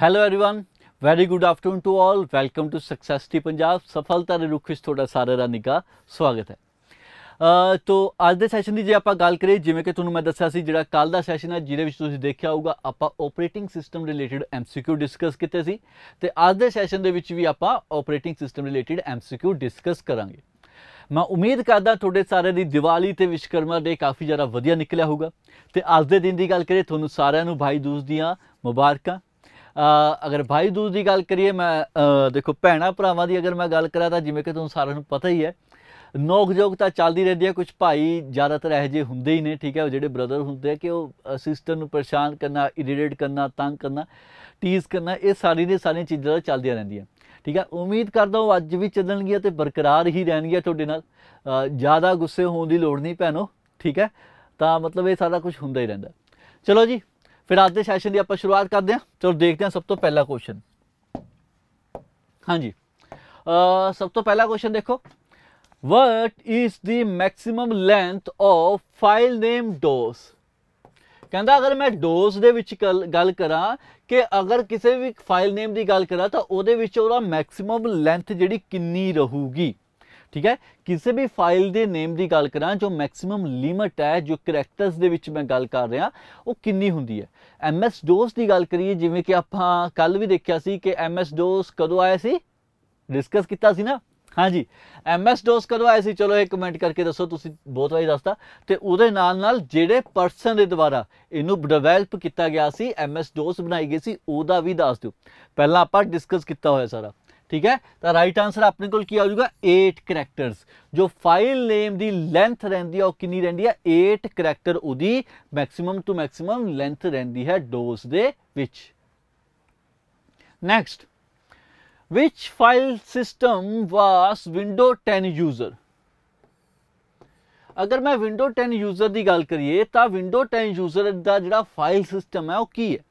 Hello everyone very good afternoon to all welcome to success T Punjab ਸਫਲਤਾ ਦੇ ਰੁਖ ਵਿੱਚ ਤੁਹਾਡਾ ਸਾਰਿਆਂ ਦਾ ਨਿੱਘਾ ਸਵਾਗਤ ਹੈ ਅ ਤੋ ਅੱਜ ਦੇ ਸੈਸ਼ਨ ਦੀ ਜੇ ਆਪਾਂ ਗੱਲ ਕਰੀਏ ਜਿਵੇਂ ਕਿ ਤੁਹਾਨੂੰ ਮੈਂ ਦੱਸਿਆ ਸੀ ਜਿਹੜਾ ਕੱਲ ਦਾ ਸੈਸ਼ਨ ਹੈ ਜਿਹਦੇ ਵਿੱਚ ਤੁਸੀਂ ਦੇਖਿਆ ਹੋਊਗਾ ਆਪਾਂ operating system related MCQ discuss ਕੀਤੇ ਸੀ ਤੇ ਅੱਜ ਦੇ ਸੈਸ਼ਨ ਦੇ ਵਿੱਚ ਵੀ ਆਪਾਂ operating system related MCQ discuss ਕਰਾਂਗੇ ਮੈਂ ਉਮੀਦ ਕਰਦਾ ਤੁਹਾਡੇ ਸਾਰਿਆਂ ਦੀ ਦੀਵਾਲੀ ਤੇ ਵਿਸ਼ਕਰਮਾ ਦੇ ਕਾਫੀ ਜ਼ਿਆਦਾ ਵਧੀਆ ਨਿਕਲਿਆ ਹੋਊਗਾ ਤੇ ਅੱਜ ਦੇ ਦਿਨ ਦੀ ਗੱਲ ਕਰੀਏ ਤੁਹਾਨੂੰ ਸਾਰਿਆਂ ਨੂੰ ਭਾਈ ਦੂਜ ਦੀਆਂ ਮੁਬਾਰਕਾਂ ਅਗਰ ਭਾਈ ਦੂਜ ਦੀ ਗੱਲ ਕਰੀਏ ਮੈਂ ਦੇਖੋ ਭੈਣਾ ਭਰਾਵਾਂ ਦੀ ਅਗਰ ਮੈਂ ਗੱਲ ਕਰਾਂ ਤਾਂ ਜਿਵੇਂ ਕਿ ਤੁਹਾਨੂੰ ਸਾਰਿਆਂ ਨੂੰ ਪਤਾ ਹੀ ਹੈ ਨੋਕਝੋਕ ਤਾਂ ਚੱਲਦੀ ਰਹਿੰਦੀ ਹੈ ਕੁਝ ਭਾਈ ਜ਼ਿਆਦਾਤਰ ਇਹ ਜੇ ਹੁੰਦੇ ਹੀ ਨੇ ਠੀਕ ਹੈ ਉਹ ਜਿਹੜੇ ਬ੍ਰਦਰ ਹੁੰਦੇ ਆ ਕਿ ਉਹ ਸਿਸਟਰ ਨੂੰ ਪਰੇਸ਼ਾਨ ਕਰਨਾ ਇਰੀਟੇਟ ਕਰਨਾ ਤੰਗ ਕਰਨਾ ਟੀਜ਼ ਕਰਨਾ ਇਹ ਸਾਰੀ ਨੇ ਸਾਰੀਆਂ ਚੀਜ਼ਾਂ ਦਾ ਚੱਲਦੀਆਂ ਰਹਿੰਦੀਆਂ ਠੀਕ ਹੈ ਉਮੀਦ ਕਰਦਾ ਹਾਂ ਅੱਜ ਵੀ ਚੱਲਣਗੀਆਂ ਤੇ ਬਰਕਰਾਰ ਹੀ ਰਹਿਣਗੀਆਂ ਤੁਹਾਡੇ ਨਾਲ ਜ਼ਿਆਦਾ ਗੁੱਸੇ ਹੋਣ ਦੀ ਲੋੜ ਨਹੀਂ ਭੈਣੋ ਠੀਕ ਹੈ ਤਾਂ ਮਤਲਬ ਇਹ ਸਾਰਾ ਕੁਝ ਹੁੰਦਾ ਹੀ ਰਹਿੰਦਾ ਚਲੋ ਜੀ ਫਿਰ ਅੱਜ ਦੇ ਸੈਸ਼ਨ ਦੀ ਆਪਾਂ ਸ਼ੁਰੂਆਤ ਕਰਦੇ ਹਾਂ ਚਲੋ ਦੇਖਦੇ ਹਾਂ ਸਭ ਤੋਂ ਪਹਿਲਾ ਕੁਐਸਚਨ ਹਾਂਜੀ ਅ ਸਭ ਤੋਂ ਪਹਿਲਾ ਕੁਐਸਚਨ ਦੇਖੋ what is the maximum length of file name DOS ਕਹਿੰਦਾ ਅਗਰ ਮੈਂ ਡੋਸ ਦੇ ਵਿੱਚ ਗੱਲ ਕਰਾਂ ਕਿ ਅਗਰ ਕਿਸੇ ਵੀ ਫਾਈਲ ਨੇਮ ਦੀ ਗੱਲ ਕਰਾਂ ਤਾਂ ਉਹਦੇ ਵਿੱਚ ਉਹਦਾ ਮੈਕਸਿਮਮ ਲੈਂਥ ਜਿਹੜੀ ਕਿੰਨੀ ਰਹੂਗੀ ਠੀਕ ਹੈ ਕਿਸੇ ਵੀ ਫਾਈਲ ਦੇ ਨੇਮ ਦੀ ਗੱਲ ਕਰਾਂ ਜੋ ਮੈਕਸਿਮਮ ਲਿਮਟ ਹੈ ਜੋ ਕੈਰੈਕਟਰਸ ਦੇ ਵਿੱਚ ਮੈਂ ਗੱਲ ਕਰ ਰਿਹਾ ਉਹ ਕਿੰਨੀ ਹੁੰਦੀ ਹੈ ਐਮਐਸ ਡੋਸ ਦੀ ਗੱਲ ਕਰੀਏ ਜਿਵੇਂ ਕਿ ਆਪਾਂ ਕੱਲ ਵੀ ਦੇਖਿਆ ਸੀ ਕਿ ਐਮਐਸ ਡੋਸ ਕਦੋਂ ਆਇਆ ਸੀ ਡਿਸਕਸ ਕੀਤਾ ਸੀ ਨਾ ਹਾਂਜੀ ਐਮਐਸ ਡੋਸ ਕਦੋਂ ਆਇਆ ਸੀ ਚਲੋ ਇੱਕ ਕਮੈਂਟ ਕਰਕੇ ਦੱਸੋ ਤੁਸੀਂ ਬਹੁਤ ਵਾਰੀ ਦੱਸਤਾ ਤੇ ਉਹਦੇ ਨਾਲ ਨਾਲ ਜਿਹੜੇ ਪਰਸਨ ਦੇ ਦੁਆਰਾ ਇਹਨੂੰ ਡਿਵੈਲਪ ਕੀਤਾ ਗਿਆ ਸੀ ਐਮਐਸ ਡੋਸ ਬਣਾਈ ਗਈ ਸੀ ਉਹਦਾ ਵੀ ਦੱਸ ਦਿਓ ਪਹਿਲਾਂ ਆਪਾਂ ਡਿਸਕਸ ਕੀਤਾ ਹੋਇਆ ਸਾਰਾ ਠੀਕ ਹੈ ਤਾਂ ਰਾਈਟ ਆਨਸਰ ਆਪਣੇ ਕੋਲ ਕੀ ਆ ਜਾਊਗਾ 8 ਕੈਰੈਕਟਰਸ ਜੋ ਫਾਈਲ ਨੇਮ ਦੀ ਲੈਂਥ ਰਹਿੰਦੀ ਆ ਉਹ ਕਿੰਨੀ ਰਹਿੰਦੀ ਆ 8 ਕੈਰੈਕਟਰ ਉਹਦੀ ਮੈਕਸਿਮਮ ਟੂ ਮੈਕਸਿਮਮ ਲੈਂਥ ਰਹਿੰਦੀ ਹੈ ਡੋਸ ਦੇ ਵਿੱਚ next which file system was window 10 user ਅਗਰ ਮੈਂ ਵਿੰਡੋ 10 ਯੂਜ਼ਰ ਦੀ ਗੱਲ ਕਰੀਏ ਤਾਂ ਵਿੰਡੋ 10 ਯੂਜ਼ਰ ਦਾ ਜਿਹੜਾ ਫਾਈਲ ਸਿਸਟਮ ਹੈ ਉਹ ਕੀ ਹੈ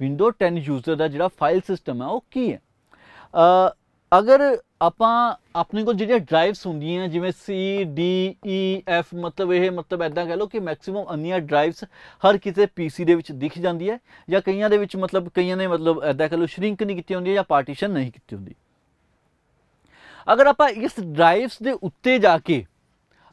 ਵਿੰਡੋ 10 ਯੂਜ਼ਰ ਦਾ ਜਿਹੜਾ ਫਾਈਲ ਸਿਸਟਮ ਹੈ ਉਹ ਕੀ ਹੈ ਅਗਰ ਆਪਾਂ ਆਪਣੇ ਕੋਲ ਜਿਹੜੀਆਂ ਡਰਾਈਵਸ ਹੁੰਦੀਆਂ ਜਿਵੇਂ C D E F ਮਤਲਬ ਇਹ ਮਤਲਬ ਐਦਾਂ ਕਹ ਲਓ ਕਿ ਮੈਕਸਿਮਮ ਅੰਨੀਆਂ ਡਰਾਈਵਸ ਹਰ ਕਿਸੇ PC ਦੇ ਵਿੱਚ ਦਿਖ ਜਾਂਦੀ ਹੈ ਜਾਂ ਕਈਆਂ ਦੇ ਵਿੱਚ ਮਤਲਬ ਕਈਆਂ ਨੇ ਮਤਲਬ ਐਦਾਂ ਕਹ ਲਓ ਸ਼ਰਿੰਕ ਨਹੀਂ ਕੀਤੀ ਹੁੰਦੀ ਜਾਂ ਪਾਰਟੀਸ਼ਨ ਨਹੀਂ ਕੀਤੀ ਹੁੰਦੀ ਅਗਰ ਆਪਾਂ ਇਸ ਡਰਾਈਵਸ ਦੇ ਉੱਤੇ ਜਾ ਕੇ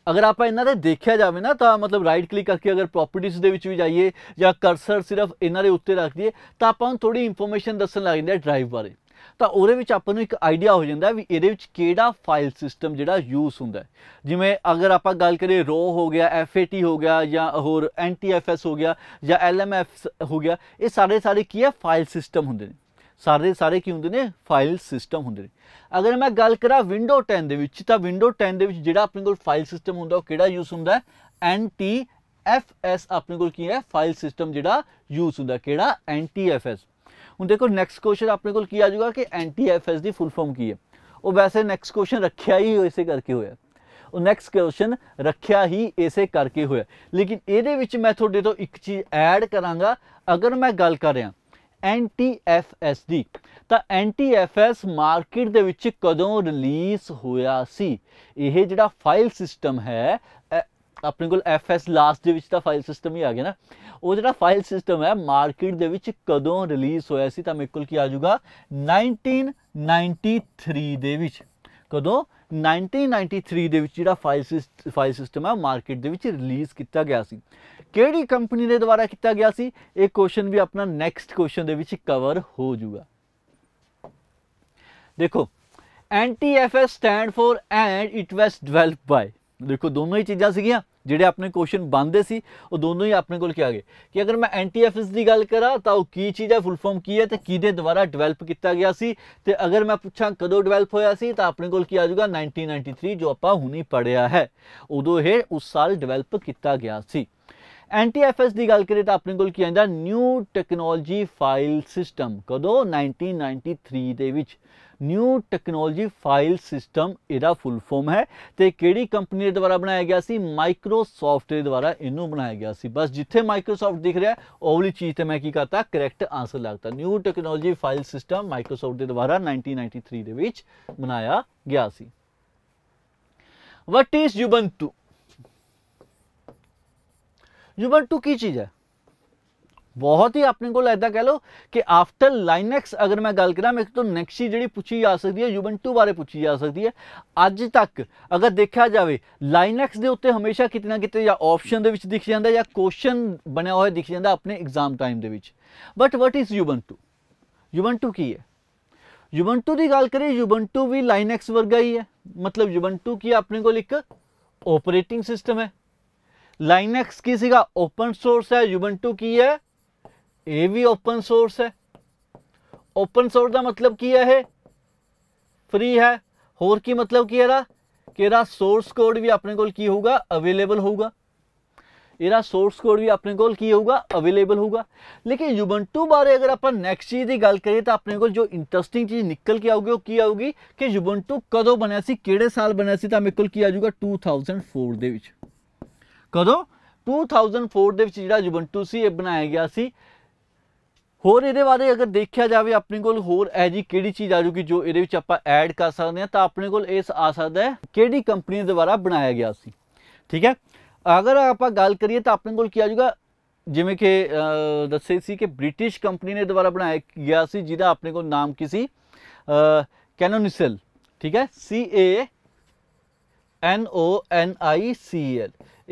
ਅਗਰ ਆਪਾਂ ਇਹਨਾਂ ਦੇ ਦੇਖਿਆ ਜਾਵੇ ਨਾ ਤਾਂ ਮਤਲਬ ਰਾਈਟ ਕਲਿੱਕ ਕਰਕੇ ਅਗਰ ਪ੍ਰੋਪਰਟੀਜ਼ ਦੇ ਵਿੱਚ ਵੀ ਜਾਈਏ ਜਾਂ ਕਰਸਰ ਸਿਰਫ ਇਹਨਾਂ ਦੇ ਉੱਤੇ ਰੱਖ ਦਈਏ ਤਾਂ ਆਪਾਂ ਨੂੰ ਥੋੜੀ ਇਨਫੋਰਮੇਸ਼ਨ ਦੱਸਣ ਲੱਗ ਜਾਂਦੀ ਹੈ ਡਰਾਈਵ ਬਾਰੇ ਤਾਂ ਉਹਦੇ ਵਿੱਚ ਆਪਾਂ ਨੂੰ ਇੱਕ ਆਈਡੀਆ ਹੋ ਜਾਂਦਾ ਵੀ ਇਹਦੇ ਵਿੱਚ ਕਿਹੜਾ ਫਾਈਲ ਸਿਸਟਮ ਜਿਹੜਾ ਯੂਜ਼ ਹੁੰਦਾ ਜਿਵੇਂ ਅਗਰ ਆਪਾਂ ਗੱਲ ਕਰੀਏ ਰੋ ਹੋ ਗਿਆ ਟੀ ਹੋ ਗਿਆ ਜਾਂ ਹੋਰ ਐਸ ਹੋ ਗਿਆ ਜਾਂ LMF ਹੋ ਗਿਆ ਇਹ ਸਾਰੇ ਸਾਰੇ ਕੀ ਹੈ ਫਾਈਲ ਸਿਸਟਮ ਹੁੰਦੇ ਨੇ ਸਾਰੇ ਸਾਰੇ ਕੀ ਹੁੰਦੇ ਨੇ ਫਾਈਲ ਸਿਸਟਮ ਹੁੰਦੇ ਨੇ ਅਗਰ ਮੈਂ ਗੱਲ ਕਰਾਂ ਵਿੰਡੋ 10 ਦੇ ਵਿੱਚ ਤਾਂ ਵਿੰਡੋ 10 ਦੇ ਵਿੱਚ ਜਿਹੜਾ ਆਪਣੇ ਕੋਲ ਫਾਈਲ ਸਿਸਟਮ ਹੁੰਦਾ ਉਹ ਕਿਹੜਾ ਯੂਜ਼ ਹੁੰਦਾ ਐਫ ਐਸ ਆਪਣੇ ਕੋਲ ਕੀ ਹੈ ਫਾਈਲ ਸਿਸਟਮ ਜਿਹੜਾ ਯੂਜ਼ ਹੁੰਦਾ ਕਿਹੜਾ ਐਸ ਹੁਣ ਦੇਖੋ ਨੈਕਸਟ ਕੁਐਸਚਨ ਆਪਣੇ ਕੋਲ ਕੀ ਆ ਜਾਊਗਾ ਕਿ ਐਂਟੀ ਐਫਐਸ ਦੀ ਫੁੱਲ ਫਾਰਮ ਕੀ ਹੈ ਉਹ ਵੈਸੇ ਨੈਕਸਟ ਕੁਐਸਚਨ ਰੱਖਿਆ ਹੀ ਇਸੇ ਕਰਕੇ ਹੋਇਆ ਉਹ ਨੈਕਸਟ ਕੁਐਸਚਨ ਰੱਖਿਆ ਹੀ ਇਸੇ ਕਰਕੇ ਹੋਇਆ ਲੇਕਿਨ ਇਹਦੇ ਵਿੱਚ ਮੈਂ ਤੁਹਾਡੇ ਤੋਂ ਇੱਕ ਚੀਜ਼ ਐਡ ਕਰਾਂਗਾ ਅਗਰ ਮੈਂ ਗੱਲ ਕਰ ਰਿਹਾ ਐਂਟੀ ਐਫਐਸ ਦੀ ਤਾਂ ਐਂਟੀ ਐਫਐਸ ਮਾਰਕੀਟ ਦੇ ਵਿੱਚ ਕਦੋਂ ਰਿਲੀਜ਼ ਹੋਇਆ ਸੀ ਇਹ ਜਿਹੜਾ ਫਾਈਲ ਸਿਸਟਮ ਹੈ ਆਪਣੇ ਕੋਲ FS ਲਾਸਟ ਦੇ ਵਿੱਚ ਤਾਂ ਫਾਈਲ ਸਿਸਟਮ ਹੀ ਆ ਗਿਆ ਨਾ ਉਹ ਜਿਹੜਾ ਫਾਈਲ ਸਿਸਟਮ ਹੈ ਮਾਰਕੀਟ ਦੇ ਵਿੱਚ ਕਦੋਂ ਰਿਲੀਜ਼ ਹੋਇਆ ਸੀ ਤਾਂ ਮੇਰੇ ਕੋਲ ਕੀ ਆ ਜਾਊਗਾ 1993 ਦੇ ਵਿੱਚ ਕਦੋਂ 1993 ਦੇ ਵਿੱਚ ਜਿਹੜਾ ਫਾਈਲ ਫਾਈਲ ਸਿਸਟਮ ਹੈ ਮਾਰਕੀਟ ਦੇ ਵਿੱਚ ਰਿਲੀਜ਼ ਕੀਤਾ ਗਿਆ ਸੀ ਕਿਹੜੀ ਕੰਪਨੀ ਦੇ ਦੁਆਰਾ ਕੀਤਾ ਗਿਆ ਸੀ ਇਹ ਕੁਐਸਚਨ ਵੀ ਆਪਣਾ ਨੈਕਸਟ ਕੁਐਸਚਨ ਦੇ ਵਿੱਚ ਕਵਰ ਹੋ ਜਾਊਗਾ ਦੇਖੋ NTFS FS stand for and it was developed by ਦੇਖੋ ਦੋਨੋਂ ਹੀ ਚੀਜ਼ਾਂ ਸੀਗੀਆਂ ਜਿਹੜੇ ਆਪਣੇ ਕੁਐਸਚਨ ਬੰਦੇ ਸੀ ਉਹ ਦੋਨੋਂ ਹੀ ਆਪਣੇ ਕੋਲ ਕੀ ਆ ਗਏ ਕਿ ਅਗਰ ਮੈਂ ਐਨਟੀਐਫਐਸ ਦੀ ਗੱਲ ਕਰਾਂ ਤਾਂ ਉਹ ਕੀ ਚੀਜ਼ ਹੈ ਫੁੱਲ ਫਾਰਮ ਕੀ ਹੈ ਤੇ ਕਿਹਦੇ ਦੁਆਰਾ ਡਿਵੈਲਪ ਕੀਤਾ ਗਿਆ ਸੀ ਤੇ ਅਗਰ ਮੈਂ ਪੁੱਛਾਂ ਕਦੋਂ ਡਿਵੈਲਪ ਹੋਇਆ ਸੀ ਤਾਂ ਆਪਣੇ ਕੋਲ ਕੀ ਆ ਜਾਊਗਾ 1993 ਜੋ ਆਪਾਂ ਹੁਣੀ ਪੜਿਆ ਹੈ ਉਦੋਂ ਇਹ ਉਸ ਸਾਲ ਡਿਵੈਲਪ ਕੀਤਾ ਗਿਆ ਸੀ ਐਨਟੀਐਫਐਸ ਦੀ ਗੱਲ ਕਰੀਏ ਤਾਂ ਆਪਣੇ ਕੋਲ ਕੀ ਆਂਦਾ ਨਿਊ ਟੈਕਨੋਲੋਜੀ ਫਾਈਲ ਸਿਸਟਮ ਕਦੋਂ 1993 ਦੇ ਵਿੱਚ ਨਿਊ ਟੈਕਨੋਲੋਜੀ ਫਾਈਲ ਸਿਸਟਮ ਇਹਦਾ ਫੁੱਲ ਫਾਰਮ ਹੈ ਤੇ ਕਿਹੜੀ ਕੰਪਨੀ ਦੇ ਦੁਆਰਾ ਬਣਾਇਆ ਗਿਆ ਸੀ ਮਾਈਕਰੋਸਾਫਟ ਦੇ ਦੁਆਰਾ ਇਹਨੂੰ ਬਣਾਇਆ ਗਿਆ ਸੀ ਬਸ ਜਿੱਥੇ ਮਾਈਕਰੋਸਾਫਟ ਦਿਖ ਰਿਹਾ ਉਹ ਵਾਲੀ ਚੀਜ਼ ਤੇ ਮੈਂ ਕੀ ਕਰਤਾ ਕਰੈਕਟ ਆਨਸਰ ਲੱਗਦਾ new technology file system Microsoft ਦੇ ਦੁਆਰਾ 1993 ਦੇ ਵਿੱਚ ਬਣਾਇਆ ਗਿਆ ਸੀ ਵਟ ਇਜ਼ ਯੂਬੰਟੂ ਯੂਬੰਟੂ ਕੀ ਚੀਜ਼ ਹੈ ਬਹੁਤ ਹੀ ਆਪਣੇ ਕੋਲ ਐਦਾਂ ਕਹਿ ਲਓ ਕਿ ਆਫਟਰ ਲਾਈਨੈਕਸ ਅਗਰ ਮੈਂ ਗੱਲ ਕਰਾਂ ਮੇਰੇ ਤੋਂ ਨੈਕਸੀ ਜਿਹੜੀ ਪੁੱਛੀ ਜਾ ਸਕਦੀ ਹੈ ਯੂਬੰਟੂ ਬਾਰੇ ਪੁੱਛੀ ਜਾ ਸਕਦੀ ਹੈ ਅੱਜ ਤੱਕ ਅਗਰ ਦੇਖਿਆ ਜਾਵੇ ਲਾਈਨੈਕਸ ਦੇ ਉੱਤੇ ਹਮੇਸ਼ਾ ਕਿਤੇ ਨਾ ਕਿਤੇ ਜਾਂ ਆਪਸ਼ਨ ਦੇ ਵਿੱਚ ਦਿਖ ਜਾਂਦਾ ਜਾਂ ਕੁਐਸਚਨ ਬਣਿਆ ਹੋਇਆ ਦਿਖ ਜਾਂਦਾ ਆਪਣੇ ਐਗਜ਼ਾਮ ਟਾਈਮ ਦੇ ਵਿੱਚ ਬਟ ਵਾਟ ਇਜ਼ ਯੂਬੰਟੂ ਯੂਬੰਟੂ ਕੀ ਹੈ ਯੂਬੰਟੂ ਦੀ ਗੱਲ ਕਰੀਏ ਯੂਬੰਟੂ ਵੀ ਲਾਈਨੈਕਸ ਵਰਗਾ ਹੀ ਹੈ ਮਤਲਬ ਯੂਬੰਟੂ ਕੀ ਆਪਣੇ ਕੋਲ ਇੱਕ ਆਪਰੇਟਿੰਗ ਸਿਸਟਮ ਹੈ ਲਾਈਨੈਕਸ ਕੀ ਸੀਗਾ ਓਪਨ ਸੋਰਸ ਹੈ ਯੂਬੰਟੂ ਕੀ ਹੈ ਇਹ ਵੀ ਓਪਨ ਸੋਰਸ ਹੈ ਓਪਨ ਸੋਰਸ ਦਾ ਮਤਲਬ ਕੀ ਹੈ ਇਹ ਫ੍ਰੀ ਹੈ ਹੋਰ ਕੀ ਮਤਲਬ ਕੀ ਹੈ ਦਾ ਕਿ ਇਹਦਾ ਸੋਰਸ ਕੋਡ ਵੀ ਆਪਣੇ ਕੋਲ ਕੀ ਹੋਊਗਾ ਅਵੇਲੇਬਲ ਹੋਊਗਾ ਇਹਦਾ ਸੋਰਸ ਕੋਡ ਵੀ ਆਪਣੇ ਕੋਲ ਕੀ ਹੋਊਗਾ ਅਵੇਲੇਬਲ ਹੋਊਗਾ ਲੇਕਿਨ ਯੂਬੰਟੂ ਬਾਰੇ ਅਗਰ ਆਪਾਂ ਨੈਕਸਟ ਚੀਜ਼ ਦੀ ਗੱਲ ਕਰੀਏ ਤਾਂ ਆਪਣੇ ਕੋਲ ਜੋ ਇੰਟਰਸਟਿੰਗ ਚੀਜ਼ ਨਿਕਲ ਕੇ ਆਊਗੀ ਉਹ ਕੀ ਆਊਗੀ ਕਿ ਯੂਬੰਟੂ ਕਦੋਂ ਬਣਿਆ ਸੀ ਕਿਹੜੇ ਸਾਲ ਬਣਿਆ ਸੀ ਤਾਂ ਮੇਰੇ ਕੋਲ ਕੀ ਆ ਜਾਊਗਾ 2004 ਦੇ ਵਿੱਚ ਕਦੋਂ 2004 ਦੇ ਵਿੱਚ ਜਿਹੜਾ ਯੂਬੰਟੂ ਸੀ ਇਹ ਬਣਾਇਆ ਗਿਆ ਸੀ ਹੋਰ ਇਹਦੇ ਬਾਰੇ ਅਗਰ ਦੇਖਿਆ ਜਾਵੇ ਆਪਣੇ ਕੋਲ ਹੋਰ ਐ ਜੀ ਕਿਹੜੀ ਚੀਜ਼ ਆ ਜੂਗੀ ਜੋ ਇਹਦੇ ਵਿੱਚ ਆਪਾਂ ਐਡ ਕਰ ਸਕਦੇ ਹਾਂ ਤਾਂ ਆਪਣੇ ਕੋਲ ਇਸ ਆ ਸਕਦਾ ਹੈ ਕਿਹੜੀ ਕੰਪਨੀ ਦੁਆਰਾ ਬਣਾਇਆ ਗਿਆ ਸੀ ਠੀਕ ਹੈ ਅਗਰ ਆਪਾਂ ਗੱਲ ਕਰੀਏ ਤਾਂ ਆਪਣੇ ਕੋਲ ਕੀ ਆ ਜੂਗਾ ਜਿਵੇਂ ਕਿ ਦੱਸੇ ਸੀ ਕਿ ਬ੍ਰਿਟਿਸ਼ ਕੰਪਨੀ ਨੇ ਦੁਆਰਾ ਬਣਾਇਆ ਗਿਆ ਸੀ ਜਿਹਦਾ ਆਪਣੇ ਕੋਲ ਨਾਮ ਕੀ ਸੀ ਕੈਨੋਨਿਸਲ ਠੀਕ ਹੈ C A N O N I C L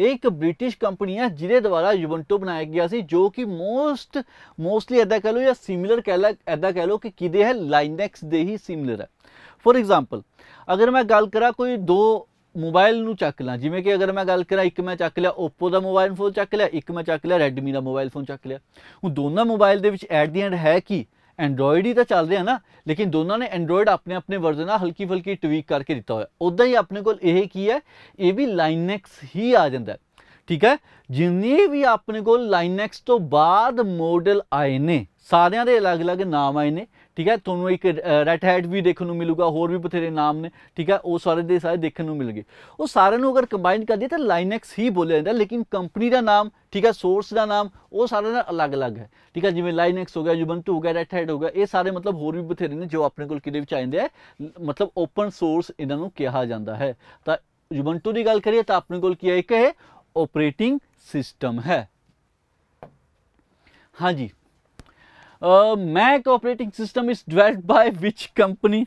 ਇੱਕ ਬ੍ਰਿਟਿਸ਼ ਕੰਪਨੀ ਹੈ ਜਿਹਦੇ ਦੁਆਰਾ ਯੂਬੰਟੂ ਬਣਾਇਆ ਗਿਆ ਸੀ ਜੋ ਕਿ ਮੋਸਟ ਮੋਸਟਲੀ ਐਦਾ ਕਹ ਲਓ ਜਾਂ ਸਿਮਿਲਰ ਕਹ ਲੈ ਐਦਾ ਕਹ ਲਓ ਕਿ ਕਿਦੇ ਹੈ ਲਾਈਨੈਕਸ ਦੇ ਹੀ ਸਿਮਿਲਰ ਹੈ ਫੋਰ ਐਗਜ਼ਾਮਪਲ ਅਗਰ ਮੈਂ ਗੱਲ ਕਰਾਂ ਕੋਈ ਦੋ ਮੋਬਾਈਲ ਨੂੰ ਚੱਕ ਲਾਂ ਜਿਵੇਂ ਕਿ ਅਗਰ ਮੈਂ ਗੱਲ ਕਰਾਂ ਇੱਕ ਮੈਂ ਚੱਕ ਲਿਆ Oppo ਦਾ ਮੋਬਾਈਲ ਫੋਨ ਚੱਕ ਲਿਆ ਇੱਕ ਮੈਂ ਚੱਕ ਲਿਆ Redmi ਦਾ ਮੋਬਾਈਲ ਫੋਨ ਚੱਕ ਲਿਆ ਹੁਣ ਦੋਨਾਂ ਮੋਬਾਈਲ ਦੇ ਵਿੱਚ ਐਟ ਦੀ ਐਂਡ ਹੈ ਕੀ ਐਂਡਰੋਇਡ ਹੀ ਤਾਂ ਚੱਲਦੇ ਆ ਨਾ ਲੇਕਿਨ ਦੋਨਾਂ ਨੇ ਐਂਡਰੋਇਡ ਆਪਣੇ ਆਪਣੇ ਵਰਜ਼ਨਾਂ ਹਲਕੀ ਫਲਕੀ ਟਵੀਕ ਕਰਕੇ ਦਿੱਤਾ ਹੋਇਆ ਉਦਾਂ ਹੀ ਆਪਣੇ ਕੋਲ ਇਹ ਕੀ ਹੈ ਇਹ ਵੀ ਲਾਈਨੈਕਸ ਹੀ ਆ ਜਾਂਦਾ ਠੀਕ ਹੈ ਜਿੰਨੇ ਵੀ ਆਪਣੇ ਕੋਲ ਲਾਈਨੈਕਸ ਤੋਂ ਬਾਅਦ ਮਾਡਲ ਆਏ ਨੇ ਸਾਰਿਆਂ ਦੇ ਅਲੱਗ-ਅਲੱਗ ਨਾਮ ਆਏ ਨੇ ਠੀਕ ਹੈ ਤੁਹਾਨੂੰ ਇੱਕ ਰੈਡ ਹੈਡ ਵੀ ਦੇਖਣ ਨੂੰ ਮਿਲੂਗਾ ਹੋਰ ਵੀ ਬਥੇਰੇ ਨਾਮ ਨੇ ਠੀਕ ਹੈ ਉਹ ਸਾਰੇ ਦੇ ਸਾਰੇ ਦੇਖਣ ਨੂੰ ਮਿਲਗੇ ਉਹ ਸਾਰਿਆਂ ਨੂੰ ਅਗਰ ਕੰਬਾਈਨ ਕਰ ਦਈਏ ਤਾਂ ਲਾਈਨੈਕਸ ਹੀ ਬੋਲਿਆ ਜਾਂਦਾ ਲੇਕਿਨ ਕੰਪਨੀ ਦਾ ਨਾਮ ਠੀਕ ਹੈ ਸੋਰਸ ਦਾ ਨਾਮ ਉਹ ਸਾਰਿਆਂ ਦਾ ਅਲੱਗ-ਅਲੱਗ ਹੈ ਠੀਕ ਹੈ ਜਿਵੇਂ ਲਾਈਨੈਕਸ ਹੋ ਗਿਆ ਯੂਬੰਟੂ ਹੋ ਗਿਆ ਰੈਡ ਹੈਡ ਹੋ ਗਿਆ ਇਹ ਸਾਰੇ ਮਤਲਬ ਹੋਰ ਵੀ ਬਥੇਰੇ ਨੇ ਜੋ ਆਪਣੇ ਕੋਲ ਕਿਦੇ ਵਿੱਚ ਆਉਂਦੇ ਆ ਮਤਲਬ ਓਪਨ ਸੋਰਸ ਇਹਨਾਂ ਨੂੰ ਕਿਹਾ ਜਾਂਦਾ ਹੈ ਤਾਂ ਯੂਬੰਟੂ ਦੀ ਗੱਲ ਕਰੀਏ ਤਾਂ ਆਪਣੇ ਕੋਲ ਕੀ ਹੈ ਇੱਕ ਇਹ ਆਪਰੇਟਿੰਗ ਸਿਸਟਮ ਹੈ ਹਾਂਜੀ Mac operating system is developed by which company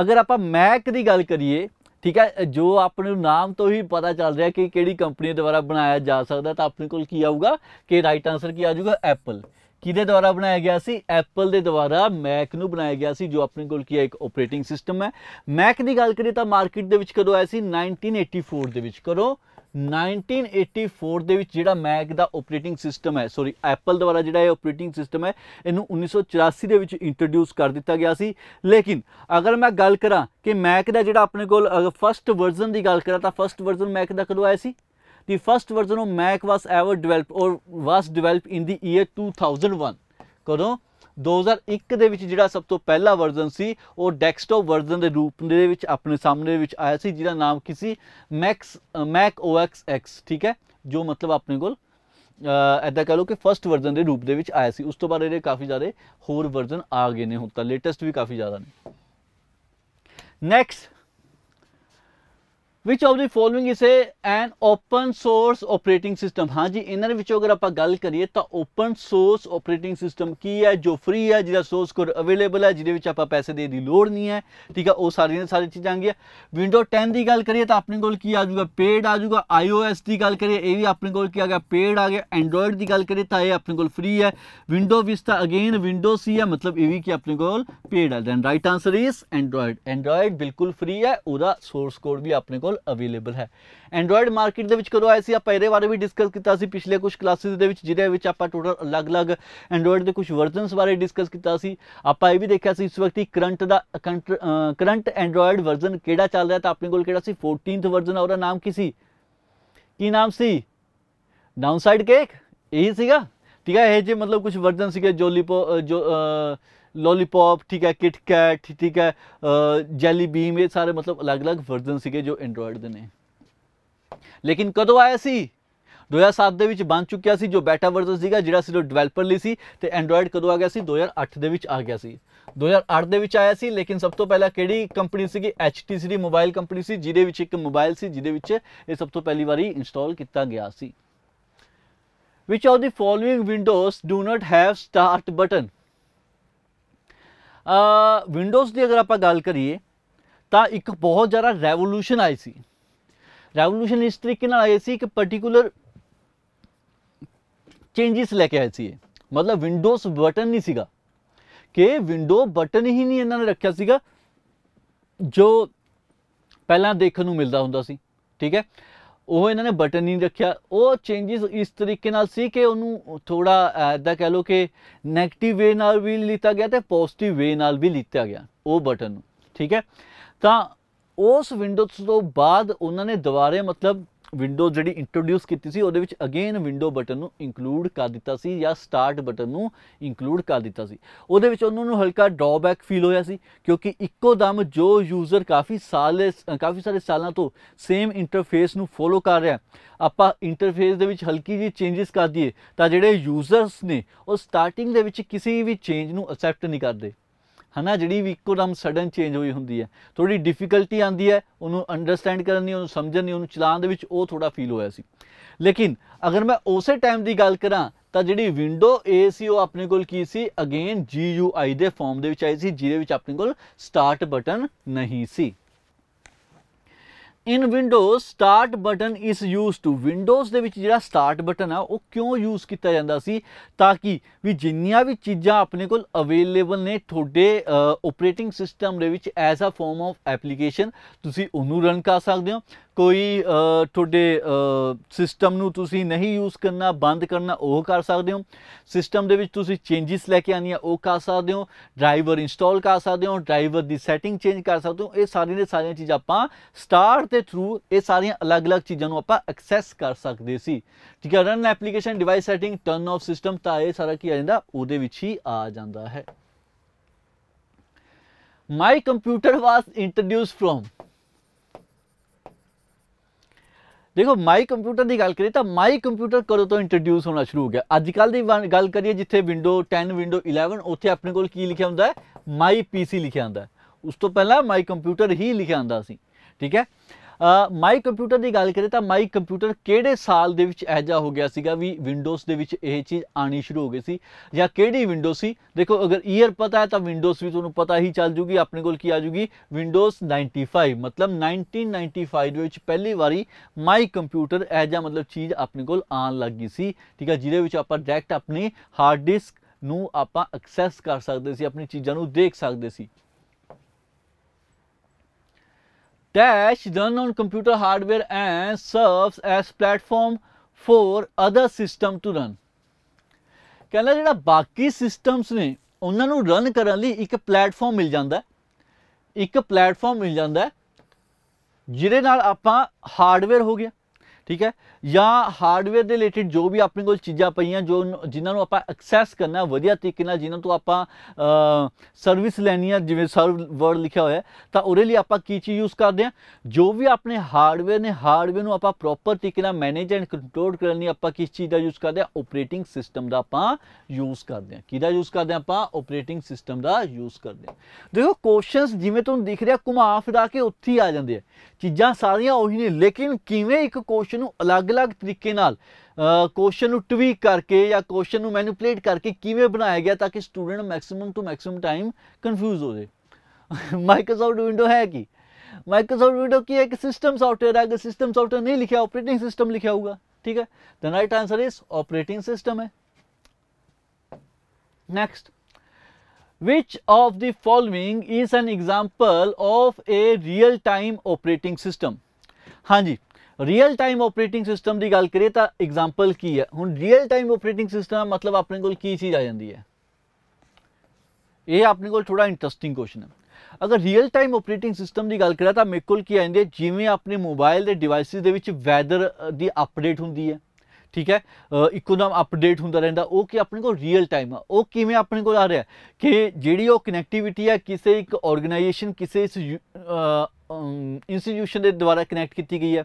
ਅਗਰ ਆਪਾਂ ਮੈਕ ਦੀ ਗੱਲ ਕਰੀਏ ਠੀਕ ਹੈ ਜੋ ਆਪਣੇ ਨਾਮ ਤੋਂ ਹੀ ਪਤਾ ਚੱਲ ਰਿਹਾ ਕਿ ਕਿਹੜੀ ਕੰਪਨੀ ਦੁਆਰਾ ਬਣਾਇਆ ਜਾ ਸਕਦਾ ਤਾਂ ਆਪਣੇ ਕੋਲ ਕੀ ਆਊਗਾ ਕਿ ਰਾਈਟ ਆਨਸਰ ਕੀ ਆ ਜਾਊਗਾ ਐਪਲ ਕਿਹਦੇ ਦੁਆਰਾ ਬਣਾਇਆ ਗਿਆ ਸੀ ਐਪਲ ਦੇ ਦੁਆਰਾ ਮੈਕ ਨੂੰ ਬਣਾਇਆ ਗਿਆ ਸੀ ਜੋ ਆਪਣੇ ਕੋਲ ਕੀ ਹੈ ਇੱਕ ਆਪਰੇਟਿੰਗ ਸਿਸਟਮ ਹੈ ਮੈਕ ਦੀ ਗੱਲ ਕਰੀਏ ਤਾਂ ਮਾਰਕੀਟ ਦੇ ਵਿੱਚ ਕਦੋਂ ਆਇਆ ਸੀ 1984 ਦੇ ਵਿੱਚ ਕਰੋ 1984 ਦੇ ਵਿੱਚ ਜਿਹੜਾ ਮੈਕ ਦਾ ਆਪਰੇਟਿੰਗ ਸਿਸਟਮ ਹੈ ਸੌਰੀ ਐਪਲ ਦੁਆਰਾ ਜਿਹੜਾ ਇਹ ਆਪਰੇਟਿੰਗ ਸਿਸਟਮ ਹੈ ਇਹਨੂੰ 1984 ਦੇ ਵਿੱਚ ਇੰਟਰੋਡਿਊਸ ਕਰ ਦਿੱਤਾ ਗਿਆ ਸੀ ਲੇਕਿਨ ਅਗਰ ਮੈਂ ਗੱਲ ਕਰਾਂ ਕਿ ਮੈਕ ਦਾ ਜਿਹੜਾ ਆਪਣੇ ਕੋਲ ਫਰਸਟ ਵਰਜ਼ਨ ਦੀ ਗੱਲ ਕਰਾਂ ਤਾਂ ਫਰਸਟ ਵਰਜ਼ਨ ਮੈਕ ਦਾ ਕਦੋਂ ਆਇਆ ਸੀ ਦੀ first version of mac was ever developed or was developed in the year 2001 ਕਦੋਂ 2001 ਦੇ ਵਿੱਚ ਜਿਹੜਾ ਸਭ ਤੋਂ ਪਹਿਲਾ ਵਰਜ਼ਨ ਸੀ ਉਹ ਡੈਸਕਟਾਪ ਵਰਜ਼ਨ ਦੇ ਰੂਪ ਦੇ ਵਿੱਚ ਆਪਣੇ ਸਾਹਮਣੇ ਵਿੱਚ ਆਇਆ ਸੀ ਜਿਹਦਾ ਨਾਮ ਕੀ ਸੀ ਮੈਕਸ ਮੈਕ ਓਐਕਸ ਐਕਸ ਠੀਕ ਹੈ ਜੋ ਮਤਲਬ ਆਪਣੇ ਕੋਲ ਐਦਾਂ ਕਹ ਲਓ ਕਿ ਫਰਸਟ ਵਰਜ਼ਨ ਦੇ ਰੂਪ ਦੇ ਵਿੱਚ ਆਇਆ ਸੀ ਉਸ ਤੋਂ ਬਾਅਦ ਇਹਦੇ ਕਾਫੀ ਜ਼ਿਆਦਾ ਹੋਰ ਵਰਜ਼ਨ ਆ ਗਏ ਨੇ ਹੁਣ ਤਾਂ ਲੇਟੈਸਟ ਵੀ ਕਾਫੀ ਜ਼ਿਆਦਾ ਨੇ next which of the following is an open source operating system ਹਾਂਜੀ ਇਹਨਾਂ ਵਿੱਚੋਂ ਅਗਰ ਆਪਾਂ ਗੱਲ ਕਰੀਏ ਤਾਂ ਓਪਨ ਸੋਰਸ ਆਪਰੇਟਿੰਗ ਸਿਸਟਮ ਕੀ ਹੈ ਜੋ ਫ੍ਰੀ ਹੈ ਜਿਹਦਾ ਸੋਰਸ ਕੋਡ ਅਵੇਲੇਬਲ ਹੈ ਜਿਹਦੇ ਵਿੱਚ ਆਪਾਂ ਪੈਸੇ ਦੇਣ ਦੀ ਲੋੜ ਨਹੀਂ ਹੈ ਠੀਕ ਹੈ ਉਹ ਸਾਰੀਆਂ ਸਾਰੀਆਂ ਚੀਜ਼ਾਂ ਆ ਗਈਆਂ ਵਿੰਡੋ 10 ਦੀ ਗੱਲ ਕਰੀਏ ਤਾਂ ਆਪਣੇ ਕੋਲ ਕੀ ਆ ਜਾਊਗਾ ਪੇਡ ਆ ਜਾਊਗਾ ਆਈਓਐਸ ਦੀ ਗੱਲ ਕਰੀਏ ਇਹ ਵੀ ਆਪਣੇ ਕੋਲ ਕੀ ਆ ਗਿਆ ਪੇਡ ਆ ਗਿਆ ਐਂਡਰੋਇਡ ਦੀ ਗੱਲ ਕਰੀਏ ਤਾਂ ਇਹ ਆਪਣੇ ਕੋਲ ਫ੍ਰੀ ਹੈ ਵਿੰਡੋ ਵਿਸਟਾ ਅਗੇਨ ਵਿੰਡੋ ਸੀ ਹੈ ਮਤਲਬ ਇਹ ਵੀ ਕੀ ਆਪਣੇ ਕੋਲ ਪੇਡ ਹੈ then right answer is Android Android ਬਿਲਕੁਲ ਫ੍ਰੀ ਹੈ ਉਹਦਾ ਸੋਰਸ ਕੋਡ ਵੀ ਆਪਣੇ ਕੋਲ ਕੋਲ ਅਵੇਲੇਬਲ ਹੈ ਐਂਡਰੋਇਡ ਮਾਰਕੀਟ ਦੇ ਵਿੱਚ ਕਦੋਂ ਆਏ ਸੀ ਆਪਾਂ ਇਹਦੇ ਬਾਰੇ ਵੀ ਡਿਸਕਸ ਕੀਤਾ ਸੀ ਪਿਛਲੇ ਕੁਝ ਕਲਾਸਿਸ ਦੇ ਵਿੱਚ ਜਿਹਦੇ ਵਿੱਚ ਆਪਾਂ ਟੋਟਲ ਅਲੱਗ-ਅਲੱਗ ਐਂਡਰੋਇਡ ਦੇ ਕੁਝ ਵਰਜ਼ਨਸ ਬਾਰੇ ਡਿਸਕਸ ਕੀਤਾ ਸੀ ਆਪਾਂ ਇਹ ਵੀ ਦੇਖਿਆ ਸੀ ਇਸ ਵਕਤ ਹੀ ਕਰੰਟ ਦਾ ਕਰੰਟ ਐਂਡਰੋਇਡ ਵਰਜ਼ਨ ਕਿਹੜਾ ਚੱਲ ਰਿਹਾ ਤਾਂ ਆਪਣੇ ਕੋਲ ਕਿਹੜਾ ਸੀ 14th ਵਰਜ਼ਨ ਉਹਦਾ ਨਾਮ ਕੀ ਸੀ ਕੀ ਨਾਮ ਸੀ ਡਾਊਨਸਾਈਡ ਕੇਕ ਇਹੀ ਸੀਗਾ ਠੀਕ ਹੈ ਇਹ ਜੇ ਮਤਲਬ ਕੁਝ ਵਰਜ਼ਨ ਸੀਗੇ ਜੋਲੀਪੋ ਜੋ ਲੋਲੀਪੌਪ ਠੀਕ ਹੈ ਕਿਟ ਕੈਟ ਠੀਕ ਹੈ ਜੈਲੀ ਬੀਮ ਇਹ ਸਾਰੇ ਮਤਲਬ ਅਲੱਗ-ਅਲੱਗ ਵਰਜ਼ਨ ਸੀਗੇ ਜੋ ਐਂਡਰੋਇਡ ਦੇ ਨੇ ਲੇਕਿਨ ਕਦੋਂ ਆਇਆ ਸੀ 2007 ਦੇ ਵਿੱਚ ਬਣ ਚੁੱਕਿਆ ਸੀ ਜੋ ਬੈਟਾ ਵਰਜ਼ਨ ਸੀਗਾ ਜਿਹੜਾ ਸਿਰਫ ਡਿਵੈਲਪਰ ਲਈ ਸੀ ਤੇ ਐਂਡਰੋਇਡ ਕਦੋਂ ਆ ਗਿਆ ਸੀ 2008 ਦੇ ਵਿੱਚ ਆ ਗਿਆ ਸੀ 2008 ਦੇ ਵਿੱਚ ਆਇਆ ਸੀ ਲੇਕਿਨ ਸਭ ਤੋਂ ਪਹਿਲਾਂ ਕਿਹੜੀ ਕੰਪਨੀ ਸੀਗੀ HTC ਦੀ ਮੋਬਾਈਲ ਕੰਪਨੀ ਸੀ ਜਿਹਦੇ ਵਿੱਚ ਇੱਕ ਮੋਬਾਈਲ ਸੀ ਜਿਹਦੇ ਵਿੱਚ ਇਹ ਸਭ ਤੋਂ ਪਹਿਲੀ ਵਾਰੀ ਇੰਸਟਾਲ ਕੀਤਾ ਗਿਆ ਸੀ which of the following windows do not have start button Windows ਦੀ ਅਗਰ ਆਪਾਂ ਗੱਲ ਕਰੀਏ ਤਾਂ ਇੱਕ ਬਹੁਤ ਜ਼ਿਆਦਾ ਰੈਵੋਲੂਸ਼ਨ ਆਈ ਸੀ ਰੈਵੋਲੂਸ਼ਨ ਇਸ ਤਰੀਕੇ ਨਾਲ ਆਈ ਸੀ ਕਿ ਪਾਰਟਿਕੂਲਰ ਚੇਂजेस ਲੈ ਕੇ ਆਈ ਸੀ ਮਤਲਬ ਵਿੰਡੋਜ਼ ਬਟਨ ਨਹੀਂ ਸੀਗਾ ਕਿ ਵਿੰਡੋ ਬਟਨ ਹੀ ਨਹੀਂ ਇਹਨਾਂ ਨੇ ਰੱਖਿਆ ਸੀਗਾ ਜੋ ਪਹਿਲਾਂ ਦੇਖਣ ਨੂੰ ਮਿਲਦਾ ਹੁੰਦਾ ਸੀ ਠੀਕ ਹੈ ਉਹ ਇਹਨਾਂ ਨੇ ਬਟਨ ਨਹੀਂ ਰੱਖਿਆ ਉਹ ਚੇਂजेस ਇਸ ਤਰੀਕੇ ਨਾਲ ਸੀ ਕਿ ਉਹਨੂੰ ਥੋੜਾ ਐਦਾ ਕਹਿ ਲੋ ਕਿ 네ਗੇਟਿਵ ਵੇ ਨਾਲ ਵੀ ਲਿੱਤਾ ਗਿਆ ਤੇ ਪੋਜ਼ਿਟਿਵ ਵੇ ਨਾਲ ਵੀ ਲਿੱਤਾ ਗਿਆ ਉਹ ਬਟਨ ਨੂੰ ਠੀਕ ਹੈ ਤਾਂ ਉਸ ਵਿੰਡੋਜ਼ ਤੋਂ ਬਾਅਦ ਉਹਨਾਂ ਨੇ ਦੁਬਾਰੇ ਮਤਲਬ ਵਿੰਡੋ ਜਿਹੜੀ ਇੰਟਰੋਡਿਊਸ ਕੀਤੀ ਸੀ ਉਹਦੇ ਵਿੱਚ ਅਗੇਨ ਵਿੰਡੋ ਬਟਨ ਨੂੰ ਇਨਕਲੂਡ ਕਰ ਦਿੱਤਾ ਸੀ ਜਾਂ ਸਟਾਰਟ ਬਟਨ ਨੂੰ ਇਨਕਲੂਡ ਕਰ ਦਿੱਤਾ ਸੀ ਉਹਦੇ ਵਿੱਚ ਉਹਨਾਂ ਨੂੰ ਹਲਕਾ ਡਰਾਬੈਕ ਫੀਲ ਹੋਇਆ ਸੀ ਕਿਉਂਕਿ ਇੱਕੋ ਦਮ ਜੋ ਯੂਜ਼ਰ ਕਾਫੀ ਸਾਲੇ ਕਾਫੀ ਸਾਰੇ ਸਾਲਾਂ ਤੋਂ ਸੇਮ ਇੰਟਰਫੇਸ ਨੂੰ ਫੋਲੋ ਕਰ ਰਿਹਾ ਆਪਾਂ ਇੰਟਰਫੇਸ ਦੇ ਵਿੱਚ ਹਲਕੀ ਜਿਹੀ ਚੇਂਜਸ ਕਰ ਦਈਏ ਤਾਂ ਜਿਹੜੇ ਯੂਜ਼ਰਸ ਨੇ ਉਹ ਸਟਾਰਟਿੰਗ ਦੇ ਵਿੱਚ ਕਿਸੇ ਵੀ ਚੇਂਜ ਨੂੰ ਅਕਸੈਪਟ ਨਹੀਂ ਕਰਦੇ ਹਨਾ ਜਿਹੜੀ ਵੀ ਇੱਕੋਦਮ ਸਡਨ ਚੇਂਜ ਹੋਈ ਹੁੰਦੀ ਹੈ ਥੋੜੀ ਡਿਫਿਕਲਟੀ ਆਂਦੀ ਹੈ ਉਹਨੂੰ ਅੰਡਰਸਟੈਂਡ ਕਰਨ ਦੀ ਉਹਨੂੰ ਸਮਝਣ ਦੀ ਉਹਨੂੰ ਚਲਾਉਣ ਦੇ ਵਿੱਚ ਉਹ ਥੋੜਾ ਫੀਲ ਹੋਇਆ ਸੀ ਲੇਕਿਨ ਅਗਰ ਮੈਂ ਉਸੇ ਟਾਈਮ ਦੀ ਗੱਲ ਕਰਾਂ ਤਾਂ ਜਿਹੜੀ ਵਿੰਡੋ ਏ ਸੀ ਉਹ ਆਪਣੇ ਕੋਲ ਕੀ ਸੀ ਅਗੇਨ ਜੀ ਯੂ ਆਈ ਦੇ ਫਾਰਮ ਦੇ ਵਿੱਚ ਆਈ ਸੀ ਜਿਹਦੇ ਵਿੱਚ ਆਪਣੇ ਕੋਲ ਸਟਾਰਟ ਬਟਨ ਨਹੀਂ ਸੀ in Windows start button is used to Windows ਦੇ ਵਿੱਚ ਜਿਹੜਾ ਸਟਾਰਟ ਬਟਨ ਆ ਉਹ ਕਿਉਂ ਯੂਜ਼ ਕੀਤਾ ਜਾਂਦਾ ਸੀ ਤਾਂ ਕਿ ਵੀ ਜਿੰਨੀਆਂ ਵੀ ਚੀਜ਼ਾਂ ਆਪਣੇ ਕੋਲ ਅਵੇਲੇਬਲ ਨੇ ਤੁਹਾਡੇ ਆਪਰੇਟਿੰਗ ਸਿਸਟਮ ਦੇ ਵਿੱਚ as a form of application ਤੁਸੀਂ ਉਹਨੂੰ ਰਨ ਕਰ ਸਕਦੇ ਹੋ ਕੋਈ ਤੁਹਾਡੇ ਸਿਸਟਮ ਨੂੰ ਤੁਸੀਂ ਨਹੀਂ ਯੂਜ਼ ਕਰਨਾ ਬੰਦ ਕਰਨਾ ਉਹ ਕਰ ਸਕਦੇ ਹੋ ਸਿਸਟਮ ਦੇ ਵਿੱਚ ਤੁਸੀਂ ਚੇਂਜਸ ਲੈ ਕੇ ਆਣੀਆਂ ਉਹ ਕਰ ਸਕਦੇ ਹੋ ਡਰਾਈਵਰ ਇੰਸਟਾਲ ਕਰ ਸਕਦੇ ਹੋ ਡਰਾਈਵਰ ਦੀ ਸੈਟਿੰਗ ਚੇਂਜ ਕਰ ਸਕਦੇ ਹੋ ਇਹ ਸਾਰੀਆਂ ਦੇ ਸਾਰੀਆਂ ਚੀਜ਼ਾਂ ਆਪਾਂ ਸਟਾਰ ਤੇ ਥਰੂ ਇਹ ਸਾਰੀਆਂ ਅਲੱਗ-ਅਲੱਗ ਚੀਜ਼ਾਂ ਨੂੰ ਆਪਾਂ ਐਕਸੈਸ ਕਰ ਸਕਦੇ ਸੀ ਠੀਕ ਹੈ run application device setting turn off system ਤਾਂ ਇਹ ਸਾਰਾ ਕੀ ਆ ਜਾਂਦਾ ਉਹਦੇ ਵਿੱਚ ਹੀ ਆ ਜਾਂਦਾ ਹੈ my computer was introduce from ਦੇਖੋ ਮਾਈ ਕੰਪਿਊਟਰ ਦੀ ਗੱਲ ਕਰੀਏ ਤਾਂ ਮਾਈ ਕੰਪਿਊਟਰ ਕਦੋਂ ਤੋਂ ਇੰਟਰੋਡਿਊਸ ਹੋਣਾ ਸ਼ੁਰੂ ਹੋ ਗਿਆ ਅੱਜ ਕੱਲ ਦੀ ਗੱਲ ਕਰੀਏ ਜਿੱਥੇ ਵਿੰਡੋ 10 ਵਿੰਡੋ 11 ਉੱਥੇ ਆਪਣੇ ਕੋਲ ਕੀ ਲਿਖਿਆ ਹੁੰਦਾ ਹੈ ਮਾਈ ਪੀਸੀ ਲਿਖਿਆ ਹੁੰਦਾ ਉਸ ਤੋਂ ਪਹਿਲਾਂ ਮਾਈ ਕੰਪਿਊਟਰ ਹੀ ਲਿਖਿਆ ਹੁੰਦਾ ਸੀ ਠੀਕ ਹੈ ਮਾਈ ਕੰਪਿਊਟਰ ਦੀ ਗੱਲ ਕਰੇ ਤਾਂ ਮਾਈ ਕੰਪਿਊਟਰ ਕਿਹੜੇ ਸਾਲ ਦੇ ਵਿੱਚ ਐਜਾ ਹੋ ਗਿਆ ਸੀਗਾ ਵੀ ਵਿੰਡੋਜ਼ ਦੇ ਵਿੱਚ ਇਹ ਚੀਜ਼ ਆਣੀ ਸ਼ੁਰੂ ਹੋ ਗਈ ਸੀ ਜਾਂ ਕਿਹੜੀ ਵਿੰਡੋ ਸੀ ਦੇਖੋ ਅਗਰ ਈਅਰ ਪਤਾ ਹੈ ਤਾਂ ਵਿੰਡੋਜ਼ ਵੀ ਤੁਹਾਨੂੰ ਪਤਾ ਹੀ ਚੱਲ ਜੂਗੀ ਆਪਣੇ ਕੋਲ ਕੀ ਆ ਜੂਗੀ ਵਿੰਡੋਜ਼ 95 ਮਤਲਬ 1995 ਦੇ ਵਿੱਚ ਪਹਿਲੀ ਵਾਰੀ ਮਾਈ ਕੰਪਿਊਟਰ ਐਜਾ ਮਤਲਬ ਚੀਜ਼ ਆਪਣੇ ਕੋਲ ਆਣ ਲੱਗੀ ਸੀ ਠੀਕ ਹੈ ਜਿਹਦੇ ਵਿੱਚ ਆਪਾਂ ਡਾਇਰੈਕਟ ਆਪਣੀ ਹਾਰਡ ਡਿਸਕ ਨੂੰ ਆਪਾਂ ਐਕਸੈਸ ਕਰ ਸਕਦੇ ਸੀ ਆਪਣੀ ਚੀਜ਼ਾਂ ਨੂੰ ਦੇਖ ਸਕਦੇ ਸੀ Dash run on computer hardware and serves as platform for other system to run ਕਹਿੰਦਾ ਜਿਹੜਾ ਬਾਕੀ ਸਿਸਟਮਸ ਨੇ ਉਹਨਾਂ ਨੂੰ ਰਨ ਕਰਨ ਲਈ ਇੱਕ ਪਲੇਟਫਾਰਮ ਮਿਲ ਜਾਂਦਾ ਇੱਕ ਪਲੇਟਫਾਰਮ ਮਿਲ ਜਾਂਦਾ ਜਿਹਦੇ ਨਾਲ ਆਪਾਂ ਹਾਰਡਵੇਅਰ ਹੋ ਗਿਆ ਠੀਕ ਹੈ ਜਾਂ ਹਾਰਡਵੇਅਰ ਦੇ ਰਿਲੇਟਡ ਜੋ ਵੀ ਆਪਣੇ ਕੋਲ ਚੀਜ਼ਾਂ ਪਈਆਂ ਜੋ ਜਿਨ੍ਹਾਂ ਨੂੰ ਆਪਾਂ ਐਕਸੈਸ ਕਰਨਾ ਵਧੀਆ ਤਰੀਕੇ ਨਾਲ ਜਿਨ੍ਹਾਂ ਤੋਂ ਆਪਾਂ ਸਰਵਿਸ ਲੈਣੀ ਆ ਜਿਵੇਂ ਸਰਵ ਵਰਡ ਲਿਖਿਆ ਹੋਇਆ ਤਾਂ ਉਹਦੇ ਲਈ ਆਪਾਂ ਕੀ ਚੀਜ਼ ਯੂਜ਼ ਕਰਦੇ ਆ ਜੋ ਵੀ ਆਪਣੇ ਹਾਰਡਵੇਅਰ ਨੇ ਹਾਰਡਵੇਅਰ ਨੂੰ ਆਪਾਂ ਪ੍ਰੋਪਰ ਤਰੀਕੇ ਨਾਲ ਮੈਨੇਜ ਐਂਡ ਕੰਟਰੋਲ ਕਰਨ ਲਈ ਆਪਾਂ ਕਿਸ ਚੀਜ਼ ਦਾ ਯੂਜ਼ ਕਰਦੇ ਆ ਆਪਰੇਟਿੰਗ ਸਿਸਟਮ ਦਾ ਆਪਾਂ ਯੂਜ਼ ਕਰਦੇ ਆ ਕਿਹਦਾ ਯੂਜ਼ ਕਰਦੇ ਆ ਆਪਾਂ ਆਪਰੇਟਿੰਗ ਸਿਸਟਮ ਦਾ ਯੂਜ਼ ਕਰਦੇ ਆ ਦੇਖੋ ਕੁਐਸਚਨਸ ਜਿਵੇਂ ਤੁਹਾਨੂੰ ਦਿਖ ਰਿਹਾ ਘੁਮਾ ਫਿਰਾ ਕੇ ਉੱਥੇ ਆ ਜਾਂਦੇ ਆ ਚੀਜ਼ਾਂ ਸਾਰੀਆਂ ਉਹੀ ਨੇ ਲੇਕਿਨ ਕਿਵੇਂ ਇੱਕ ਕੁਐਸਚਨ क्वेश्चन अलग अलग तरीके क्वेश्चन ट्वीक करके या क्वेश्चन मैनुपलेट करके ਨੂੰ बनाया गया ताकि student maximum to maximum time confuse हो जाए माइक्रोसॉफ्ट विंडो है कि माइक्रोसॉफ्ट विंडो की एक सिस्टम सॉफ्टवेयर है अगर सिस्टम सॉफ्टवेयर नहीं लिखा ऑपरेटिंग सिस्टम लिखा होगा ठीक है the right answer is operating system है next which of the following is an example of a real time operating system हाँ जी ਰੀਅਲ ਟਾਈਮ ਆਪਰੇਟਿੰਗ ਸਿਸਟਮ ਦੀ ਗੱਲ ਕਰੀਏ ਤਾਂ ਐਗਜ਼ਾਮਪਲ ਕੀ ਹੈ ਹੁਣ ਰੀਅਲ ਟਾਈਮ ਆਪਰੇਟਿੰਗ ਸਿਸਟਮ ਮਤਲਬ ਆਪਣੇ ਕੋਲ ਕੀ ਚੀਜ਼ ਆ ਜਾਂਦੀ ਹੈ ਇਹ ਆਪਣੇ ਕੋਲ ਥੋੜਾ ਇੰਟਰਸਟਿੰਗ ਕੁਐਸਚਨ ਹੈ ਅਗਰ ਰੀਅਲ ਟਾਈਮ ਆਪਰੇਟਿੰਗ ਸਿਸਟਮ ਦੀ ਗੱਲ ਕਰਾਂ ਤਾਂ ਮੇਰੇ ਕੋਲ ਕੀ ਹੈ ਜਿਵੇਂ ਆਪਣੇ ਮੋਬਾਈਲ ਦੇ ਡਿਵਾਈਸਿਸ ਦੇ ਵਿੱਚ ਵੈਦਰ ਦੀ ਅਪਡੇਟ ਹੁੰਦੀ ਹੈ ਠੀਕ ਹੈ ਨਾਮ ਅਪਡੇਟ ਹੁੰਦਾ ਰਹਿੰਦਾ ਉਹ ਕਿ ਆਪਣੇ ਕੋਲ ਰੀਅਲ ਟਾਈਮ ਆ ਉਹ ਕਿਵੇਂ ਆਪਣੇ ਕੋਲ ਆ ਰਿਹਾ ਕਿ ਜਿਹੜੀ ਉਹ ਕਨੈਕਟੀਵਿਟੀ ਆ ਕਿਸੇ ਇੱਕ ਆਰਗੇਨਾਈਜੇਸ਼ਨ ਕਿਸੇ ਇਸ ਇੰਸਟੀਟਿਊਸ਼ਨ ਦੇ ਦੁਆਰਾ ਕਨੈਕਟ ਕੀਤੀ ਗਈ ਹੈ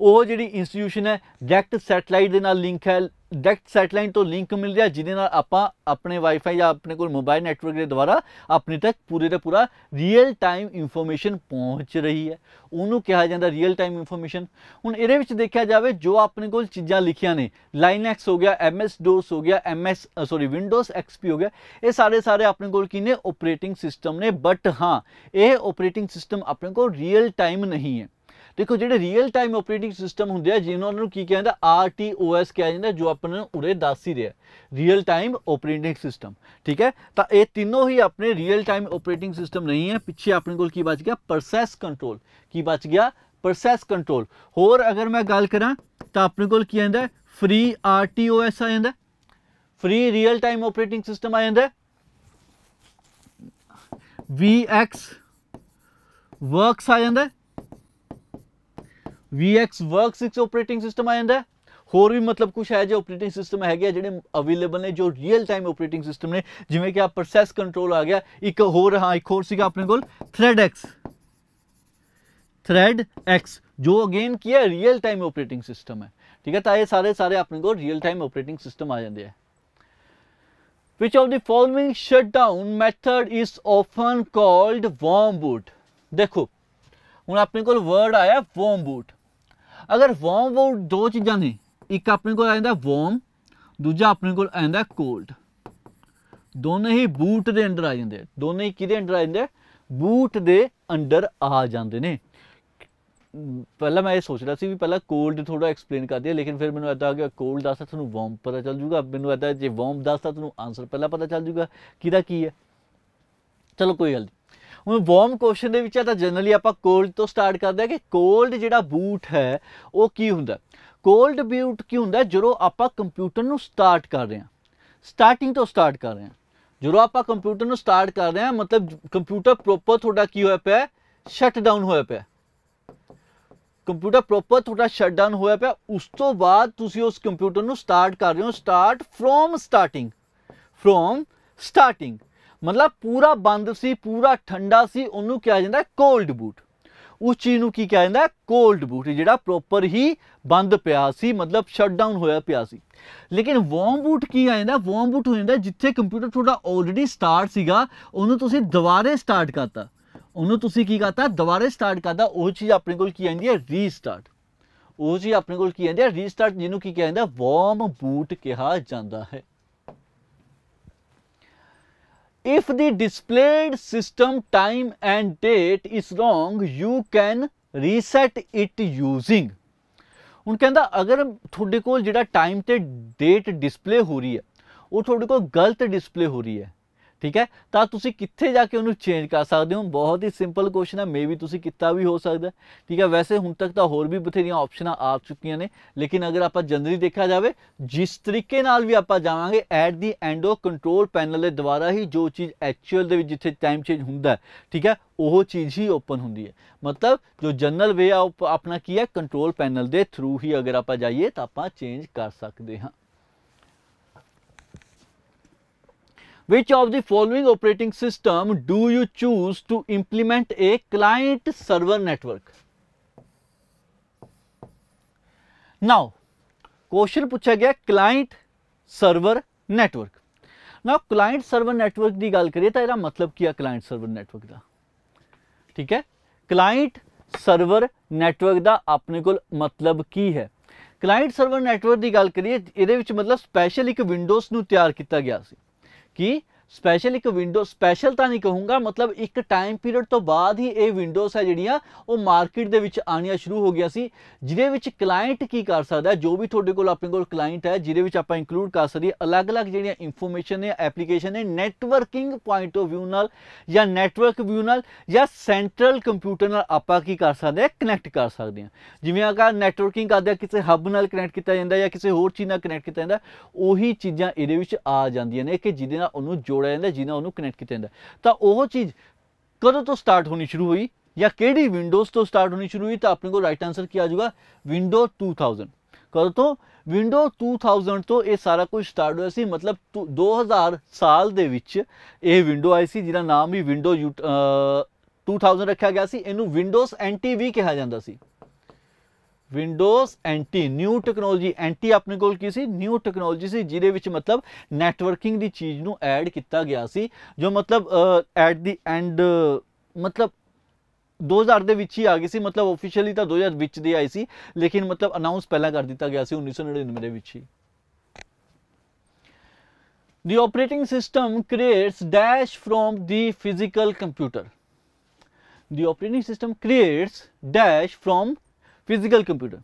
ਉਹ ਜਿਹੜੀ ਇੰਸਟੀਟਿਊਸ਼ਨ ਹੈ ਡਾਇਰੈਕਟ ਸੈਟਲਾਈਟ ਦੇ ਨਾਲ ਲਿੰਕ ਹੈ ਡਾਇਰੈਕਟ ਸੈਟਲਾਈਟ ਤੋਂ ਲਿੰਕ ਮਿਲ ਰਿਹਾ ਜਿਹਦੇ ਨਾਲ ਆਪਾਂ ਆਪਣੇ ਵਾਈਫਾਈ ਜਾਂ ਆਪਣੇ ਕੋਲ ਮੋਬਾਈਲ ਨੈਟਵਰਕ ਦੇ ਦੁਆਰਾ ਆਪਣੇ ਤੱਕ ਪੂਰੇ ਦਾ ਪੂਰਾ ਰੀਅਲ ਟਾਈਮ ਇਨਫੋਰਮੇਸ਼ਨ ਪਹੁੰਚ ਰਹੀ ਹੈ ਉਹਨੂੰ ਕਿਹਾ ਜਾਂਦਾ ਰੀਅਲ ਟਾਈਮ ਇਨਫੋਰਮੇਸ਼ਨ ਹੁਣ ਇਹਦੇ ਵਿੱਚ ਦੇਖਿਆ ਜਾਵੇ ਜੋ ਆਪਣੇ ਕੋਲ ਚੀਜ਼ਾਂ ਲਿਖੀਆਂ ਨੇ ਲਾਈਨੈਕਸ ਹੋ ਗਿਆ ਐਮਐਸ ਡੋਸ ਹੋ ਗਿਆ ਐਮਐਸ ਸੌਰੀ ਵਿੰਡੋਸ ਐਕਸਪੀ ਹੋ ਗਿਆ ਇਹ ਸਾਰੇ ਸਾਰੇ ਆਪਣੇ ਕੋਲ ਕਿਨੇ ਆਪਰੇਟਿੰਗ ਸਿਸਟਮ ਨੇ ਬਟ ਹਾਂ ਇਹ ਆਪਰੇਟਿੰਗ ਸਿਸਟਮ ਆਪਣੇ ਕੋਲ ਰੀਅਲ ਟਾਈਮ ਨਹੀਂ ਹੈ ਦੇਖੋ ਜਿਹੜੇ ਰੀਅਲ ਟਾਈਮ ਆਪਰੇਟਿੰਗ ਸਿਸਟਮ ਹੁੰਦੇ ਆ ਜਿਨ੍ਹਾਂ ਨੂੰ ਕੀ ਕਹਿੰਦਾ RTOS ਕਿਹਾ ਜਾਂਦਾ ਜੋ ਆਪਾਂ ਨੂੰ ਉਰੇ ਦੱਸ ਹੀ ਰਿਹਾ ਰੀਅਲ ਟਾਈਮ ਆਪਰੇਟਿੰਗ ਸਿਸਟਮ ਠੀਕ ਹੈ ਤਾਂ ਇਹ ਤਿੰਨੋਂ ਹੀ ਆਪਣੇ ਰੀਅਲ ਟਾਈਮ ਆਪਰੇਟਿੰਗ ਸਿਸਟਮ ਨਹੀਂ ਹੈ ਪਿੱਛੇ ਆਪਣੇ ਕੋਲ ਕੀ ਬਚ ਗਿਆ ਪ੍ਰੋਸੈਸ ਕੰਟਰੋਲ ਕੀ ਬਚ ਗਿਆ ਪ੍ਰੋਸੈਸ ਕੰਟਰੋਲ ਹੋਰ ਅਗਰ ਮੈਂ ਗੱਲ ਕਰਾਂ ਤਾਂ ਆਪਣੇ ਕੋਲ ਕੀ ਆਂਦਾ ਫ੍ਰੀ RTOS ਆ ਜਾਂਦਾ free real time operating system ਆ ਜਾਂਦਾ VX वर्कस आ जाए वी एक्स वर्कस एक ऑपरेटिंग सिस्टम आ जाता होर भी मतलब कुछ है जो ऑपरेटिंग सिस्टम है जो अवेलेबल ने जो रियल टाइम ऑपरेटिंग सिस्टम ने जिमें कि आप प्रोसैस कंट्रोल आ गया एक होर हाँ एक होर अपने को थ्रैड एक्स थ्रैड एक्स जो अगेन की है रियल टाइम ऑपरेटिंग सिस्टम है ठीक है तो यह सारे सारे अपने को रियल टाइम ऑपरेटिंग सिस्टम आ जाते हैं which of the following shut down method is often called warm boot ਦੇਖੋ ਹੁਣ ਆਪਣੇ ਕੋਲ ਵਰਡ ਆਇਆ ਵਾਰਮ ਬੂਟ ਅਗਰ ਵਾਰਮ ਬੂਟ ਦੋ ਚੀਜ਼ਾਂ ਨੇ ਇੱਕ ਆਪਣੇ ਕੋਲ ਆ ਜਾਂਦਾ ਵਾਰਮ ਦੂਜਾ ਆਪਣੇ ਕੋਲ ਆ ਜਾਂਦਾ ਕੋਲਡ ਦੋਨੇ ਹੀ ਬੂਟ ਦੇ ਅੰਦਰ ਆ ਜਾਂਦੇ ਦੋਨੇ ਹੀ ਕਿਹਦੇ ਅੰਡਰ ਆ ਜਾਂਦੇ ਬੂਟ ਦੇ ਅੰਡਰ ਆ ਜਾਂਦੇ ਨੇ ਪਹਿਲਾਂ ਮੈਂ ਇਹ ਸੋਚ ਰਿਹਾ ਸੀ ਵੀ ਪਹਿਲਾਂ ਕੋਲਡ ਥੋੜਾ ਐਕਸਪਲੇਨ ਕਰ ਦਿਆ ਲੇਕਿਨ ਫਿਰ ਮੈਨੂੰ ਇਦਾਂ ਆ ਗਿਆ ਕੋਲਡ ਦੱਸਦਾ ਤੁਹਾਨੂੰ ਵਾਰਮ ਪਤਾ ਚੱਲ ਜੂਗਾ ਮੈਨੂੰ ਇਦਾਂ ਜੇ ਵਾਰਮ ਦੱਸਦਾ ਤੁਹਾਨੂੰ ਆਨਸਰ ਪਹਿਲਾਂ ਪਤਾ ਚੱਲ ਜੂਗਾ ਕਿਹਦਾ ਕੀ ਹੈ ਚਲੋ ਕੋਈ ਗੱਲ ਨਹੀਂ ਹੁਣ ਵਾਰਮ ਕੁਐਸਚਨ ਦੇ ਵਿੱਚ ਆ ਤਾਂ ਜਨਰਲੀ ਆਪਾਂ ਕੋਲਡ ਤੋਂ ਸਟਾਰਟ ਕਰਦੇ ਆ ਕਿ ਕੋਲਡ ਜਿਹੜਾ ਬੂਟ ਹੈ ਉਹ ਕੀ ਹੁੰਦਾ ਕੋਲਡ ਬੂਟ ਕੀ ਹੁੰਦਾ ਜਦੋਂ ਆਪਾਂ ਕੰਪਿਊਟਰ ਨੂੰ ਸਟਾਰਟ ਕਰ ਰਹੇ ਆ ਸਟਾਰਟਿੰਗ ਤੋਂ ਸਟਾਰਟ ਕਰ ਰਹੇ ਆ ਜਦੋਂ ਆਪਾਂ ਕੰਪਿਊਟਰ ਨੂੰ ਸਟਾਰਟ ਕਰ ਰਹੇ ਆ ਮਤਲਬ ਕੰਪਿਊਟਰ ਪ੍ਰੋਪਰ ਤੁਹਾਡਾ ਕੀ ਹੋਇਆ ਪਿਆ ਸ਼ਟ ਡਾਊਨ ਹੋਇਆ ਪਿਆ ਕੰਪਿਊਟਰ ਪ੍ਰੋਪਰ ਤੁਹਾਡਾ ਸ਼ਟ ਡਾਊਨ ਹੋਇਆ ਪਿਆ ਉਸ ਤੋਂ ਬਾਅਦ ਤੁਸੀਂ ਉਸ ਕੰਪਿਊਟਰ ਨੂੰ ਸਟਾਰਟ ਕਰ ਰਹੇ ਹੋ start from starting from starting ਮਤਲਬ ਪੂਰਾ ਬੰਦ ਸੀ ਪੂਰਾ ਠੰਡਾ ਸੀ ਉਹਨੂੰ ਕਿਹਾ ਜਾਂਦਾ ਕੋਲਡ ਬੂਟ ਉਸ ਚੀਜ਼ ਨੂੰ ਕੀ ਕਿਹਾ ਜਾਂਦਾ ਕੋਲਡ ਬੂਟ ਜਿਹੜਾ ਪ੍ਰੋਪਰ ਹੀ ਬੰਦ ਪਿਆ ਸੀ ਮਤਲਬ ਸ਼ਟਡਾਊਨ ਹੋਇਆ ਪਿਆ ਸੀ ਲੇਕਿਨ ਵਾਰਮ ਬੂਟ ਕੀ ਆ ਜਾਂਦਾ ਵਾਰਮ ਬੂਟ ਹੋ ਜਾਂਦਾ ਜਿੱਥੇ ਕੰਪਿਊਟਰ ਤੁਹਾਡਾ ਆਲਰੇਡੀ ਸਟਾਰਟ ਸੀਗਾ ਉਹਨੂੰ ਤੁਸੀਂ ਦੁਬਾਰੇ ਸਟਾਰਟ ਕਰਤਾ ਉਹਨੂੰ ਤੁਸੀਂ ਕੀ ਕਰਤਾ ਦੁਬਾਰੇ ਸਟਾਰਟ ਕਰਤਾ ਉਹ ਚੀਜ਼ ਆਪਣੇ ਕੋਲ ਕੀ ਆਂਦੀ ਹੈ ਰੀਸਟਾਰਟ ਉਹ ਜੀ ਆਪਣੇ ਕੋਲ ਕੀ ਆਂਦੀ ਹੈ ਰੀਸਟਾਰਟ ਜਿਹਨੂੰ ਕੀ ਕਹਿੰਦਾ ਵਾਰਮ ਬੂਟ ਕਿਹਾ ਜਾਂਦਾ ਹੈ if the displayed system time and date is wrong you can reset it using ਹੁਣ ਕਹਿੰਦਾ ਅਗਰ ਤੁਹਾਡੇ ਕੋਲ ਜਿਹੜਾ ਟਾਈਮ ਤੇ ਡੇਟ ਡਿਸਪਲੇ ਹੋ ਰਹੀ ਹੈ ਉਹ ਤੁਹਾਡੇ ਕੋਲ ਗਲਤ ਡਿਸਪਲੇ ਹੋ ਰਹੀ ਹੈ ਠੀਕ ਹੈ ਤਾਂ ਤੁਸੀਂ ਕਿੱਥੇ ਜਾ ਕੇ ਉਹਨੂੰ ਚੇਂਜ ਕਰ ਸਕਦੇ ਹੋ ਬਹੁਤ ਹੀ ਸਿੰਪਲ ਕੁਐਸਚਨ ਹੈ ਮੇਬੀ ਤੁਸੀਂ ਕੀਤਾ ਵੀ ਹੋ ਸਕਦਾ ਠੀਕ ਹੈ ਵੈਸੇ ਹੁਣ ਤੱਕ ਤਾਂ ਹੋਰ ਵੀ ਬਥੇਰੀਆਂ ਆਪਸ਼ਨਾਂ ਆ ਚੁੱਕੀਆਂ ਨੇ ਲੇਕਿਨ ਅਗਰ ਆਪਾਂ ਜਨਰਲੀ ਦੇਖਿਆ ਜਾਵੇ ਜਿਸ ਤਰੀਕੇ ਨਾਲ ਵੀ ਆਪਾਂ ਜਾਵਾਂਗੇ at the end of control panel ਦੇ ਦੁਆਰਾ ਹੀ ਜੋ ਚੀਜ਼ ਐਕਚੁਅਲ ਦੇ ਵਿੱਚ ਜਿੱਥੇ ਟਾਈਮ ਚੇਂਜ ਹੁੰਦਾ ਠੀਕ ਹੈ ਉਹ ਚੀਜ਼ ਹੀ ਓਪਨ ਹੁੰਦੀ ਹੈ ਮਤਲਬ ਜੋ ਜਨਰਲ ਵੇ ਆ ਆਪਣਾ ਕੀ ਹੈ ਕੰਟਰੋਲ ਪੈਨਲ ਦੇ ਥਰੂ ਹੀ ਅਗਰ ਆਪਾਂ ਜਾਈਏ ਤਾਂ ਆਪਾਂ ਚੇਂਜ ਕਰ ਸਕਦੇ ਹਾਂ Which of the following operating system do you choose to implement a client server network? Now, question पूछा गया क्लाइंट सर्वर नेटवर्क ਨਾ ਕਲਾਇੰਟ ਸਰਵਰ ਨੈਟਵਰਕ ਦੀ ਗੱਲ ਕਰੀਏ ਤਾਂ ਇਹਦਾ ਮਤਲਬ ਕੀ ਆ ਕਲਾਇੰਟ ਸਰਵਰ ਨੈਟਵਰਕ ਦਾ ਠੀਕ ਹੈ ਕਲਾਇੰਟ ਸਰਵਰ ਨੈਟਵਰਕ ਦਾ ਆਪਣੇ ਕੋਲ ਮਤਲਬ ਕੀ ਹੈ ਕਲਾਇੰਟ ਸਰਵਰ ਨੈਟਵਰਕ ਦੀ ਗੱਲ ਕਰੀਏ ਇਹਦੇ ਵਿੱਚ ਮਤਲਬ ਸਪੈਸ਼ਲ ਇੱਕ ਵਿੰਡੋਜ਼ ਨੂੰ ਤਿਆਰ ਕੀਤਾ ਗਿਆ ਸੀ ਕੀ ਸਪੈਸ਼ਲ ਇੱਕ ਵਿੰਡੋ ਸਪੈਸ਼ਲ ਤਾਂ ਨਹੀਂ ਕਹੂੰਗਾ ਮਤਲਬ ਇੱਕ ਟਾਈਮ ਪੀਰੀਅਡ ਤੋਂ ਬਾਅਦ ਹੀ ਇਹ ਵਿੰਡੋਸ ਹੈ ਜਿਹੜੀਆਂ ਉਹ ਮਾਰਕੀਟ ਦੇ ਵਿੱਚ ਆਣੀਆਂ ਸ਼ੁਰੂ ਹੋ ਗਿਆ ਸੀ ਜਿਹਦੇ ਵਿੱਚ ਕਲਾਇੰਟ ਕੀ ਕਰ ਸਕਦਾ ਜੋ ਵੀ ਤੁਹਾਡੇ ਕੋਲ ਆਪਣੇ ਕੋਲ ਕਲਾਇੰਟ ਹੈ ਜਿਹਦੇ ਵਿੱਚ ਆਪਾਂ ਇਨਕਲੂਡ ਕਰ ਸਕਦੇ ਅਲੱਗ-ਅਲੱਗ ਜਿਹੜੀਆਂ ਇਨਫੋਰਮੇਸ਼ਨ ਨੇ ਐਪਲੀਕੇਸ਼ਨ ਨੇ ਨੈਟਵਰਕਿੰਗ ਪੁਆਇੰਟ ਆਫ ਵਿਊ ਨਾਲ ਜਾਂ ਨੈਟਵਰਕ ਵਿਊ ਨਾਲ ਜਾਂ ਸੈਂਟਰਲ ਕੰਪਿਊਟਰ ਨਾਲ ਆਪਾਂ ਕੀ ਕਰ ਸਕਦੇ ਹਾਂ ਕਨੈਕਟ ਕਰ ਸਕਦੇ ਹਾਂ ਜਿਵੇਂ ਆਗਾ ਨੈਟਵਰਕਿੰਗ ਕਰਦੇ ਕਿਸੇ ਹੱਬ ਨਾਲ ਕਨੈਕਟ ਕੀਤਾ ਜਾਂਦਾ ਜਾਂ ਕਿਸੇ ਹੋਰ ਚੀਜ਼ ਨਾਲ ਕਨੈਕਟ ਕੀਤਾ ਜਾਂਦਾ ਉਹੀ ਚੀਜ਼ਾਂ ਇਹਦੇ ਵਿੱਚ ਆ ਜਾਂਦੀਆਂ ਨੇ ਕਿ ਜਿਹਦੇ ਨਾਲ ਉਹਨੂੰ ਜੋੜ ਜੋੜਿਆ ਜਾਂਦਾ ਜਿਹਨਾਂ ਉਹਨੂੰ ਕਨੈਕਟ ਕੀਤਾ ਜਾਂਦਾ ਤਾਂ ਉਹ ਚੀਜ਼ ਕਦੋਂ ਤੋਂ ਸਟਾਰਟ ਹੋਣੀ ਸ਼ੁਰੂ ਹੋਈ ਜਾਂ ਕਿਹੜੀ ਵਿੰਡੋਜ਼ ਤੋਂ ਸਟਾਰਟ ਹੋਣੀ ਸ਼ੁਰੂ ਹੋਈ ਤਾਂ ਆਪਣੇ ਕੋਲ ਰਾਈਟ ਆਨਸਰ ਕੀ ਆ ਜਾਊਗਾ ਵਿੰਡੋ 2000 ਕਦੋਂ ਤੋਂ ਵਿੰਡੋ 2000 ਤੋਂ ਇਹ ਸਾਰਾ ਕੁਝ ਸਟਾਰਟ ਹੋਇਆ ਸੀ ਮਤਲਬ 2000 ਸਾਲ ਦੇ ਵਿੱਚ ਇਹ ਵਿੰਡੋ ਆਈ ਸੀ ਜਿਹਦਾ ਨਾਮ ਵੀ ਵਿੰਡੋ 2000 ਰੱਖਿਆ ਗਿਆ ਸੀ ਇਹਨੂੰ ਵਿੰਡੋਜ਼ ਐਂਟੀ ਵੀ ਕਿਹਾ ਜਾਂਦਾ ਸੀ Windows NT new technology NT ਆਪਣੇ ਕੋਲ ਕੀ ਸੀ ਨਿਊ ਟੈਕਨੋਲੋਜੀ ਸੀ ਜਿਹਦੇ ਵਿੱਚ ਮਤਲਬ ਨੈਟਵਰਕਿੰਗ ਦੀ ਚੀਜ਼ ਨੂੰ ਐਡ ਕੀਤਾ ਗਿਆ ਸੀ ਜੋ ਮਤਲਬ ਐਟ ਦੀ ਐਂਡ ਮਤਲਬ 2000 ਦੇ ਵਿੱਚ ਹੀ ਆ ਗਈ ਸੀ ਮਤਲਬ ਆਫੀਸ਼ੀਅਲੀ ਤਾਂ 2000 ਵਿੱਚ ਦੀ ਆਈ ਸੀ ਲੇਕਿਨ ਮਤਲਬ ਅਨਾਉਂਸ ਪਹਿਲਾਂ ਕਰ ਦਿੱਤਾ ਗਿਆ ਸੀ 1999 ਦੇ ਵਿੱਚ ਹੀ the operating system creates dash from the physical computer ਦੀ operating system creates dash from physical computer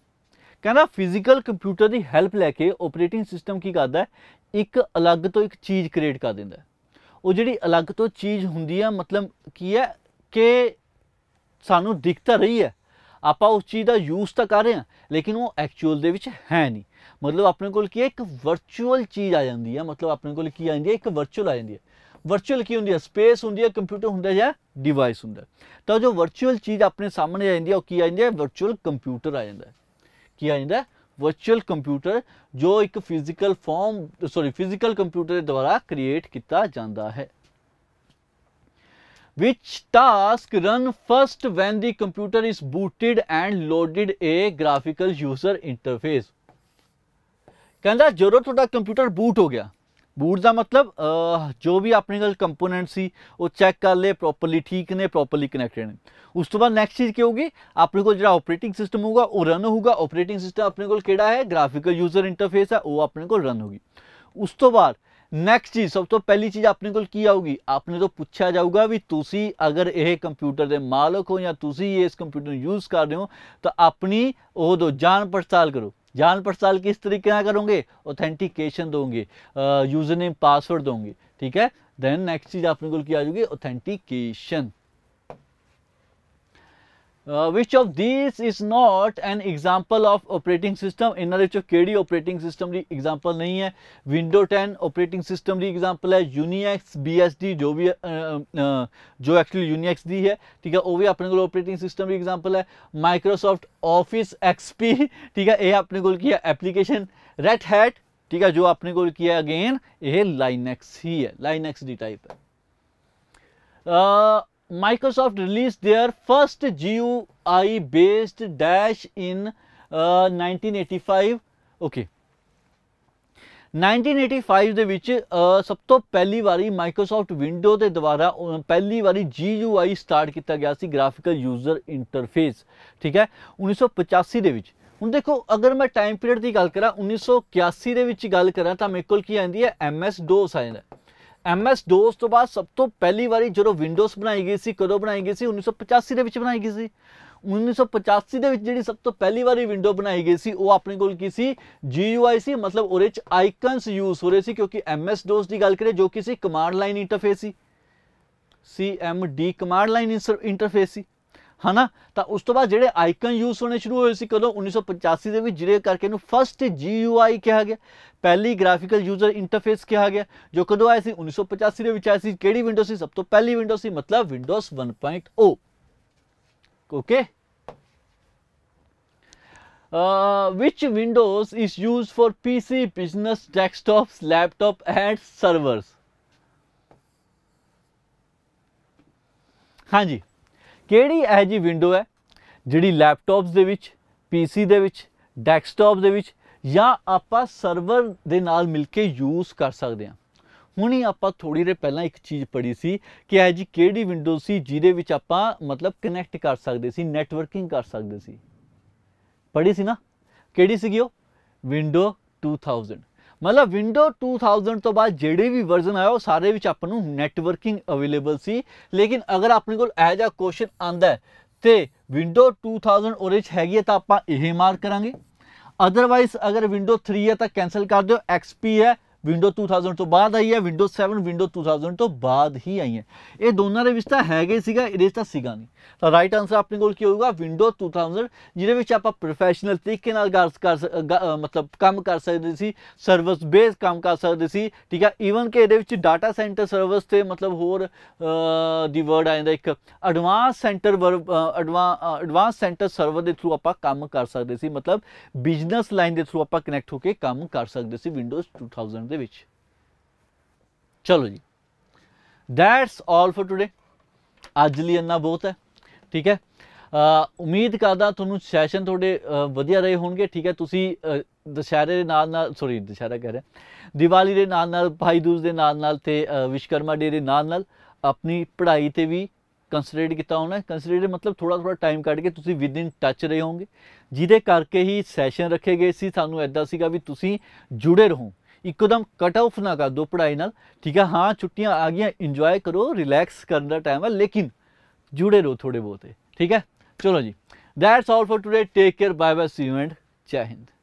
ਕਹਿੰਦਾ ਫਿਜ਼ੀਕਲ ਕੰਪਿਊਟਰ ਦੀ ਹੈਲਪ ਲੈ ਕੇ ਆਪਰੇਟਿੰਗ ਸਿਸਟਮ ਕੀ ਕਰਦਾ ਹੈ ਇੱਕ ਅਲੱਗ ਤੋਂ ਇੱਕ ਚੀਜ਼ ਕ੍ਰੀਏਟ ਕਰ ਦਿੰਦਾ ਉਹ ਜਿਹੜੀ ਅਲੱਗ ਤੋਂ ਚੀਜ਼ ਹੁੰਦੀ ਹੈ ਮਤਲਬ ਕੀ ਹੈ ਕਿ ਸਾਨੂੰ ਦਿਖਤਾ ਰਹੀ ਹੈ ਆਪਾਂ ਉਸ ਚੀਜ਼ ਦਾ ਯੂਜ਼ ਤਾਂ ਕਰ ਰਹੇ ਹਾਂ ਲੇਕਿਨ ਉਹ ਐਕਚੁਅਲ ਦੇ ਵਿੱਚ ਹੈ ਨਹੀਂ ਮਤਲਬ ਆਪਣੇ ਕੋਲ ਕੀ ਹੈ ਇੱਕ ਵਰਚੁਅਲ ਚੀਜ਼ ਆ ਜਾਂਦੀ ਹੈ ਮਤਲਬ ਆਪਣੇ ਕੋਲ ਕੀ ਆ ਜਾਂਦੀ ਹੈ ਇੱਕ ਵਰਚੁਅਲ ਆ ਜਾਂਦੀ ਹੈ वर्चुअल की होंगी स्पेस होंगी कंप्यूटर होंगे या डिवाइस होंगे तो जो वर्चुअल चीज़ अपने सामने आ जाती है वो की आ जाती है वर्चुअल कंप्यूटर आ जाता है की आ जाता है वर्चुअल कंप्यूटर जो एक physical form sorry physical computer द्वारा क्रिएट किया जाता है which task run first when the computer is booted and loaded a graphical user interface कहता जो थोड़ा कंप्यूटर बूट हो गया बूट का मतलब जो भी अपने कंपोनेंट से वो चैक कर ले प्रोपरली ठीक ने प्रोपरली कनैक्टेड ने उस तो बाद नैक्सट चीज़ क्या होगी अपने को जो ऑपरेटिंग सिस्टम होगा वो रन होगा ऑपरेटिंग सिस्टम अपने को ग्राफिकल यूजर इंटरफेस है वो अपने को रन होगी उस तो बाद नैक्सट चीज़ सब तो पहली चीज़ अपने को आऊगी अपने तो पूछा जाऊगा भी तुम अगर यह कंप्यूटर के मालक हो या तुम इस कंप्यूटर यूज़ कर रहे हो तो अपनी वो दो जान पड़ताल करो जान पड़ताल किस तरीके ना करोगे ऑथेंटिकेशन दोगे यूज़र नेम पासवर्ड दोगे ठीक है देन नेक्स्ट चीज़ आपने को की आ जाएगी authentication Uh, which of these is not an example of operating system इन्होंने चो kd operating system की example nahi hai window 10 operating system की example hai unix bsd jo bhi uh, uh, jo actually unix di hai theek hai oh bhi apne को operating system की example hai microsoft office xp theek hai eh apne को kiya application red hat theek hai jo apne अपने kiya again eh linux hi hai linux di type hai uh, Microsoft released their first GUI based dash in uh, 1985 okay 1985 ਦੇ ਵਿੱਚ ਸਭ ਤੋਂ ਪਹਿਲੀ ਵਾਰੀ Microsoft window ਦੇ ਦੁਆਰਾ ਪਹਿਲੀ ਵਾਰੀ GUI ਸਟਾਰਟ ਕੀਤਾ ਗਿਆ ਸੀ ਗ੍ਰਾਫੀਕਲ ਯੂਜ਼ਰ ਇੰਟਰਫੇਸ ਠੀਕ ਹੈ 1985 ਦੇ ਵਿੱਚ ਹੁਣ ਦੇਖੋ ਅਗਰ ਮੈਂ ਟਾਈਮ ਪੀਰੀਅਡ ਦੀ ਗੱਲ ਕਰਾਂ 1981 ਦੇ ਵਿੱਚ ਗੱਲ ਕਰਾਂ ਤਾਂ ਮੇਰੇ ਕੋਲ ਕੀ ਆਂਦੀ ਹੈ MS DOS ਆ ਜਾਂਦਾ ਐਮਐਸ ਡੋਸ ਤੋਂ ਬਾਅਦ ਸਭ ਤੋਂ ਪਹਿਲੀ ਵਾਰੀ ਜਦੋਂ ਵਿੰਡੋਜ਼ ਬਣਾਈ ਗਈ ਸੀ ਕਦੋਂ ਬਣਾਈ ਗਈ ਸੀ 1985 ਦੇ ਵਿੱਚ ਬਣਾਈ ਗਈ ਸੀ 1985 ਦੇ ਵਿੱਚ ਜਿਹੜੀ ਸਭ ਤੋਂ ਪਹਿਲੀ ਵਾਰੀ ਵਿੰਡੋ ਬਣਾਈ ਗਈ ਸੀ ਉਹ ਆਪਣੇ ਕੋਲ ਕੀ ਸੀ GUI ਸੀ ਮਤਲਬ ਉਹਦੇ ਚ ਆਈਕਨਸ ਯੂਜ਼ ਹੋ ਰਹੇ ਸੀ ਕਿਉਂਕਿ MS DOS ਦੀ ਗੱਲ ਕਰੇ ਜੋ ਕਿ ਸੀ ਕਮਾਂਡ ਲਾਈਨ ਇੰਟਰਫੇਸ ਸੀ CMD ਕਮਾਂਡ ਲਾਈਨ ਇੰਟਰਫੇਸ ਸੀ ਹਨਾ ਤਾਂ ਉਸ ਤੋਂ ਬਾਅਦ ਜਿਹੜੇ ਆਈਕਨ ਯੂਜ਼ ਹੋਣੇ ਸ਼ੁਰੂ ਹੋਏ ਸੀ ਕਦੋਂ 1985 ਦੇ ਵਿੱਚ ਜਿਹੜੇ ਕਰਕੇ ਇਹਨੂੰ ਫਰਸਟ GUI ਕਿਹਾ ਗਿਆ ਪਹਿਲੀ ਗ੍ਰਾਫੀਕਲ ਯੂਜ਼ਰ ਇੰਟਰਫੇਸ ਕਿਹਾ ਗਿਆ ਜੋ ਕਦੋਂ ਆਇਆ ਸੀ 1985 ਦੇ ਵਿੱਚ ਆਇਆ ਸੀ ਕਿਹੜੀ ਵਿੰਡੋਜ਼ ਸੀ ਸਭ ਤੋਂ ਪਹਿਲੀ ਵਿੰਡੋਜ਼ ਸੀ ਮਤਲਬ Windows 1.0 okay uh which windows is used for pc business desktops laptop and servers ਹਾਂਜੀ ਕਿਹੜੀ ਇਹ ਜੀ ਵਿੰਡੋ ਹੈ ਜਿਹੜੀ ਲੈਪਟਾਪਸ ਦੇ ਵਿੱਚ ਪੀਸੀ ਦੇ ਵਿੱਚ ਡੈਸਕਟਾਪ ਦੇ ਵਿੱਚ ਜਾਂ ਆਪਾਂ ਸਰਵਰ ਦੇ ਨਾਲ ਮਿਲ ਕੇ ਯੂਜ਼ ਕਰ ਸਕਦੇ ਹਾਂ ਹੁਣੀ ਆਪਾਂ ਥੋੜੀ ਦੇ ਪਹਿਲਾਂ ਇੱਕ ਚੀਜ਼ ਪੜ੍ਹੀ ਸੀ ਕਿ ਇਹ ਜੀ ਕਿਹੜੀ ਵਿੰਡੋ ਸੀ ਜਿਹਦੇ ਵਿੱਚ ਆਪਾਂ ਮਤਲਬ ਕਨੈਕਟ ਕਰ ਸਕਦੇ ਸੀ ਨੈਟਵਰਕਿੰਗ ਕਰ ਸਕਦੇ ਸੀ ਪੜ੍ਹੀ ਸੀ ਨਾ ਕਿਹੜੀ ਸੀਗੀ ਉਹ ਵਿੰਡੋ 2000 ਮਤਲਬ ਵਿੰਡੋ 2000 ਤੋਂ ਬਾਅਦ ਜਿਹੜੇ ਵੀ ਵਰਜ਼ਨ ਆਇਆ ਉਹ ਸਾਰੇ ਵਿੱਚ ਆਪਾਂ ਨੂੰ ਨੈਟਵਰਕਿੰਗ ਅਵੇਲੇਬਲ ਸੀ ਲੇਕਿਨ ਅਗਰ ਆਪਣੇ ਕੋਲ ਇਹ ਜਿਹਾ ਕੁਐਸਚਨ ਆਂਦਾ ਤੇ ਵਿੰਡੋ 2000 ਉਹਦੇ ਚ ਹੈਗੀ ਤਾਂ ਆਪਾਂ ਇਹ ਮਾਰ ਕਰਾਂਗੇ ਅਦਰਵਾਈਜ਼ ਅਗਰ ਵਿੰਡੋ 3 ਹੈ ਤਾਂ ਕੈਨਸਲ ਕਰ ਦਿਓ XP ਹੈ ਵਿੰਡੋ 2000 ਤੋਂ ਬਾਅਦ ਆਈ ਹੈ ਵਿੰਡੋ 7 ਵਿੰਡੋ 2000 ਤੋਂ ਬਾਅਦ ਹੀ ਆਈ ਹੈ ਇਹ ਦੋਨਾਂ ਦੇ ਵਿੱਚ ਤਾਂ ਹੈਗੇ ਸੀਗਾ ਇਹਦੇ ਤਾਂ ਸੀਗਾ ਨਹੀਂ ਤਾਂ ਰਾਈਟ ਆਨਸਰ ਆਪਣੇ ਕੋਲ ਕੀ ਹੋਊਗਾ ਵਿੰਡੋ 2000 ਜਿਹਦੇ ਵਿੱਚ ਆਪਾਂ ਪ੍ਰੋਫੈਸ਼ਨਲ ਤਰੀਕੇ ਨਾਲ ਕਰ ਮਤਲਬ ਕੰਮ ਕਰ ਸਕਦੇ ਸੀ ਸਰਵਿਸ ਬੇਸ ਕੰਮ ਕਰ ਸਕਦੇ ਸੀ ਠੀਕ ਹੈ ਈਵਨ ਕਿ ਇਹਦੇ ਵਿੱਚ ਡਾਟਾ ਸੈਂਟਰ ਸਰਵਿਸ ਤੇ ਮਤਲਬ ਹੋਰ ਦੀ ਵਰਡ ਆਇੰਦਾ ਇੱਕ advance center advance center server ਦੇ ਥਰੂ ਆਪਾਂ ਕੰਮ ਕਰ ਸਕਦੇ ਸੀ ਮਤਲਬ ਬਿਜ਼ਨਸ ਲਾਈਨ ਦੇ ਥਰੂ ਆਪਾਂ ਕਨੈਕਟ ਹੋ ਕੇ ਕੰਮ ਕਰ ਸਕਦੇ ਸੀ ਵਿੰਡੋਜ਼ 2000 ਦੇ ਵਿੱਚ ਚਲੋ ਜੀ ਦੈਟਸ ਆਲ ਫॉर ਟੁਡੇ ਅੱਜ ਲਈ ਇੰਨਾ ਬਹੁਤ ਹੈ ਠੀਕ ਹੈ ਉਮੀਦ ਕਰਦਾ ਤੁਹਾਨੂੰ ਸੈਸ਼ਨ ਤੁਹਾਡੇ ਵਧੀਆ ਰਹੇ ਹੋਣਗੇ ਠੀਕ ਹੈ ਤੁਸੀਂ ਦੁਸ਼ਹਿਰੇ ਦੇ ਨਾਲ ਨਾਲ ਸੌਰੀ ਦੁਸ਼ਹਿਰਾ ਕਹਿ ਰਿਹਾ ਦੀਵਾਲੀ ਦੇ ਨਾਲ ਨਾਲ ਭਾਈ ਦੂਜ ਦੇ ਨਾਲ ਨਾਲ ਤੇ ਵਿਸ਼ਕਰਮਾ ਡੇ ਦੇ ਨਾਲ ਨਾਲ ਆਪਣੀ ਪੜ੍ਹਾਈ ਤੇ ਵੀ ਕੰਸਨਟ੍ਰੇਟ ਕੀਤਾ ਹੋਣਾ ਕੰਸਨਟ੍ਰੇਟ ਮਤਲਬ ਥੋੜਾ ਥੋੜਾ ਟਾਈਮ ਕੱਢ ਕੇ ਤੁਸੀਂ ਵਿਦ ਇਨ ਟੱਚ ਰਹੇ ਹੋਗੇ ਜਿਹਦੇ ਕਰਕੇ ਹੀ ਸੈਸ਼ਨ ਰੱਖੇ ਗਏ ਸੀ ਸਾਨੂੰ ਐਦਾਂ ਸੀਗਾ ਵੀ ਤੁਸੀਂ ਜੁੜੇ ਰਹੋ एकदम कट ऑफ ना कर दो पढ़ाई नाल ठीक है हाँ छुट्टियां आ गई इंजॉय करो रिलैक्स करने का टाइम है लेकिन जुड़े रहो थोड़े बहुत ठीक है चलो जी that's all for today take care bye bye see and Jai Hind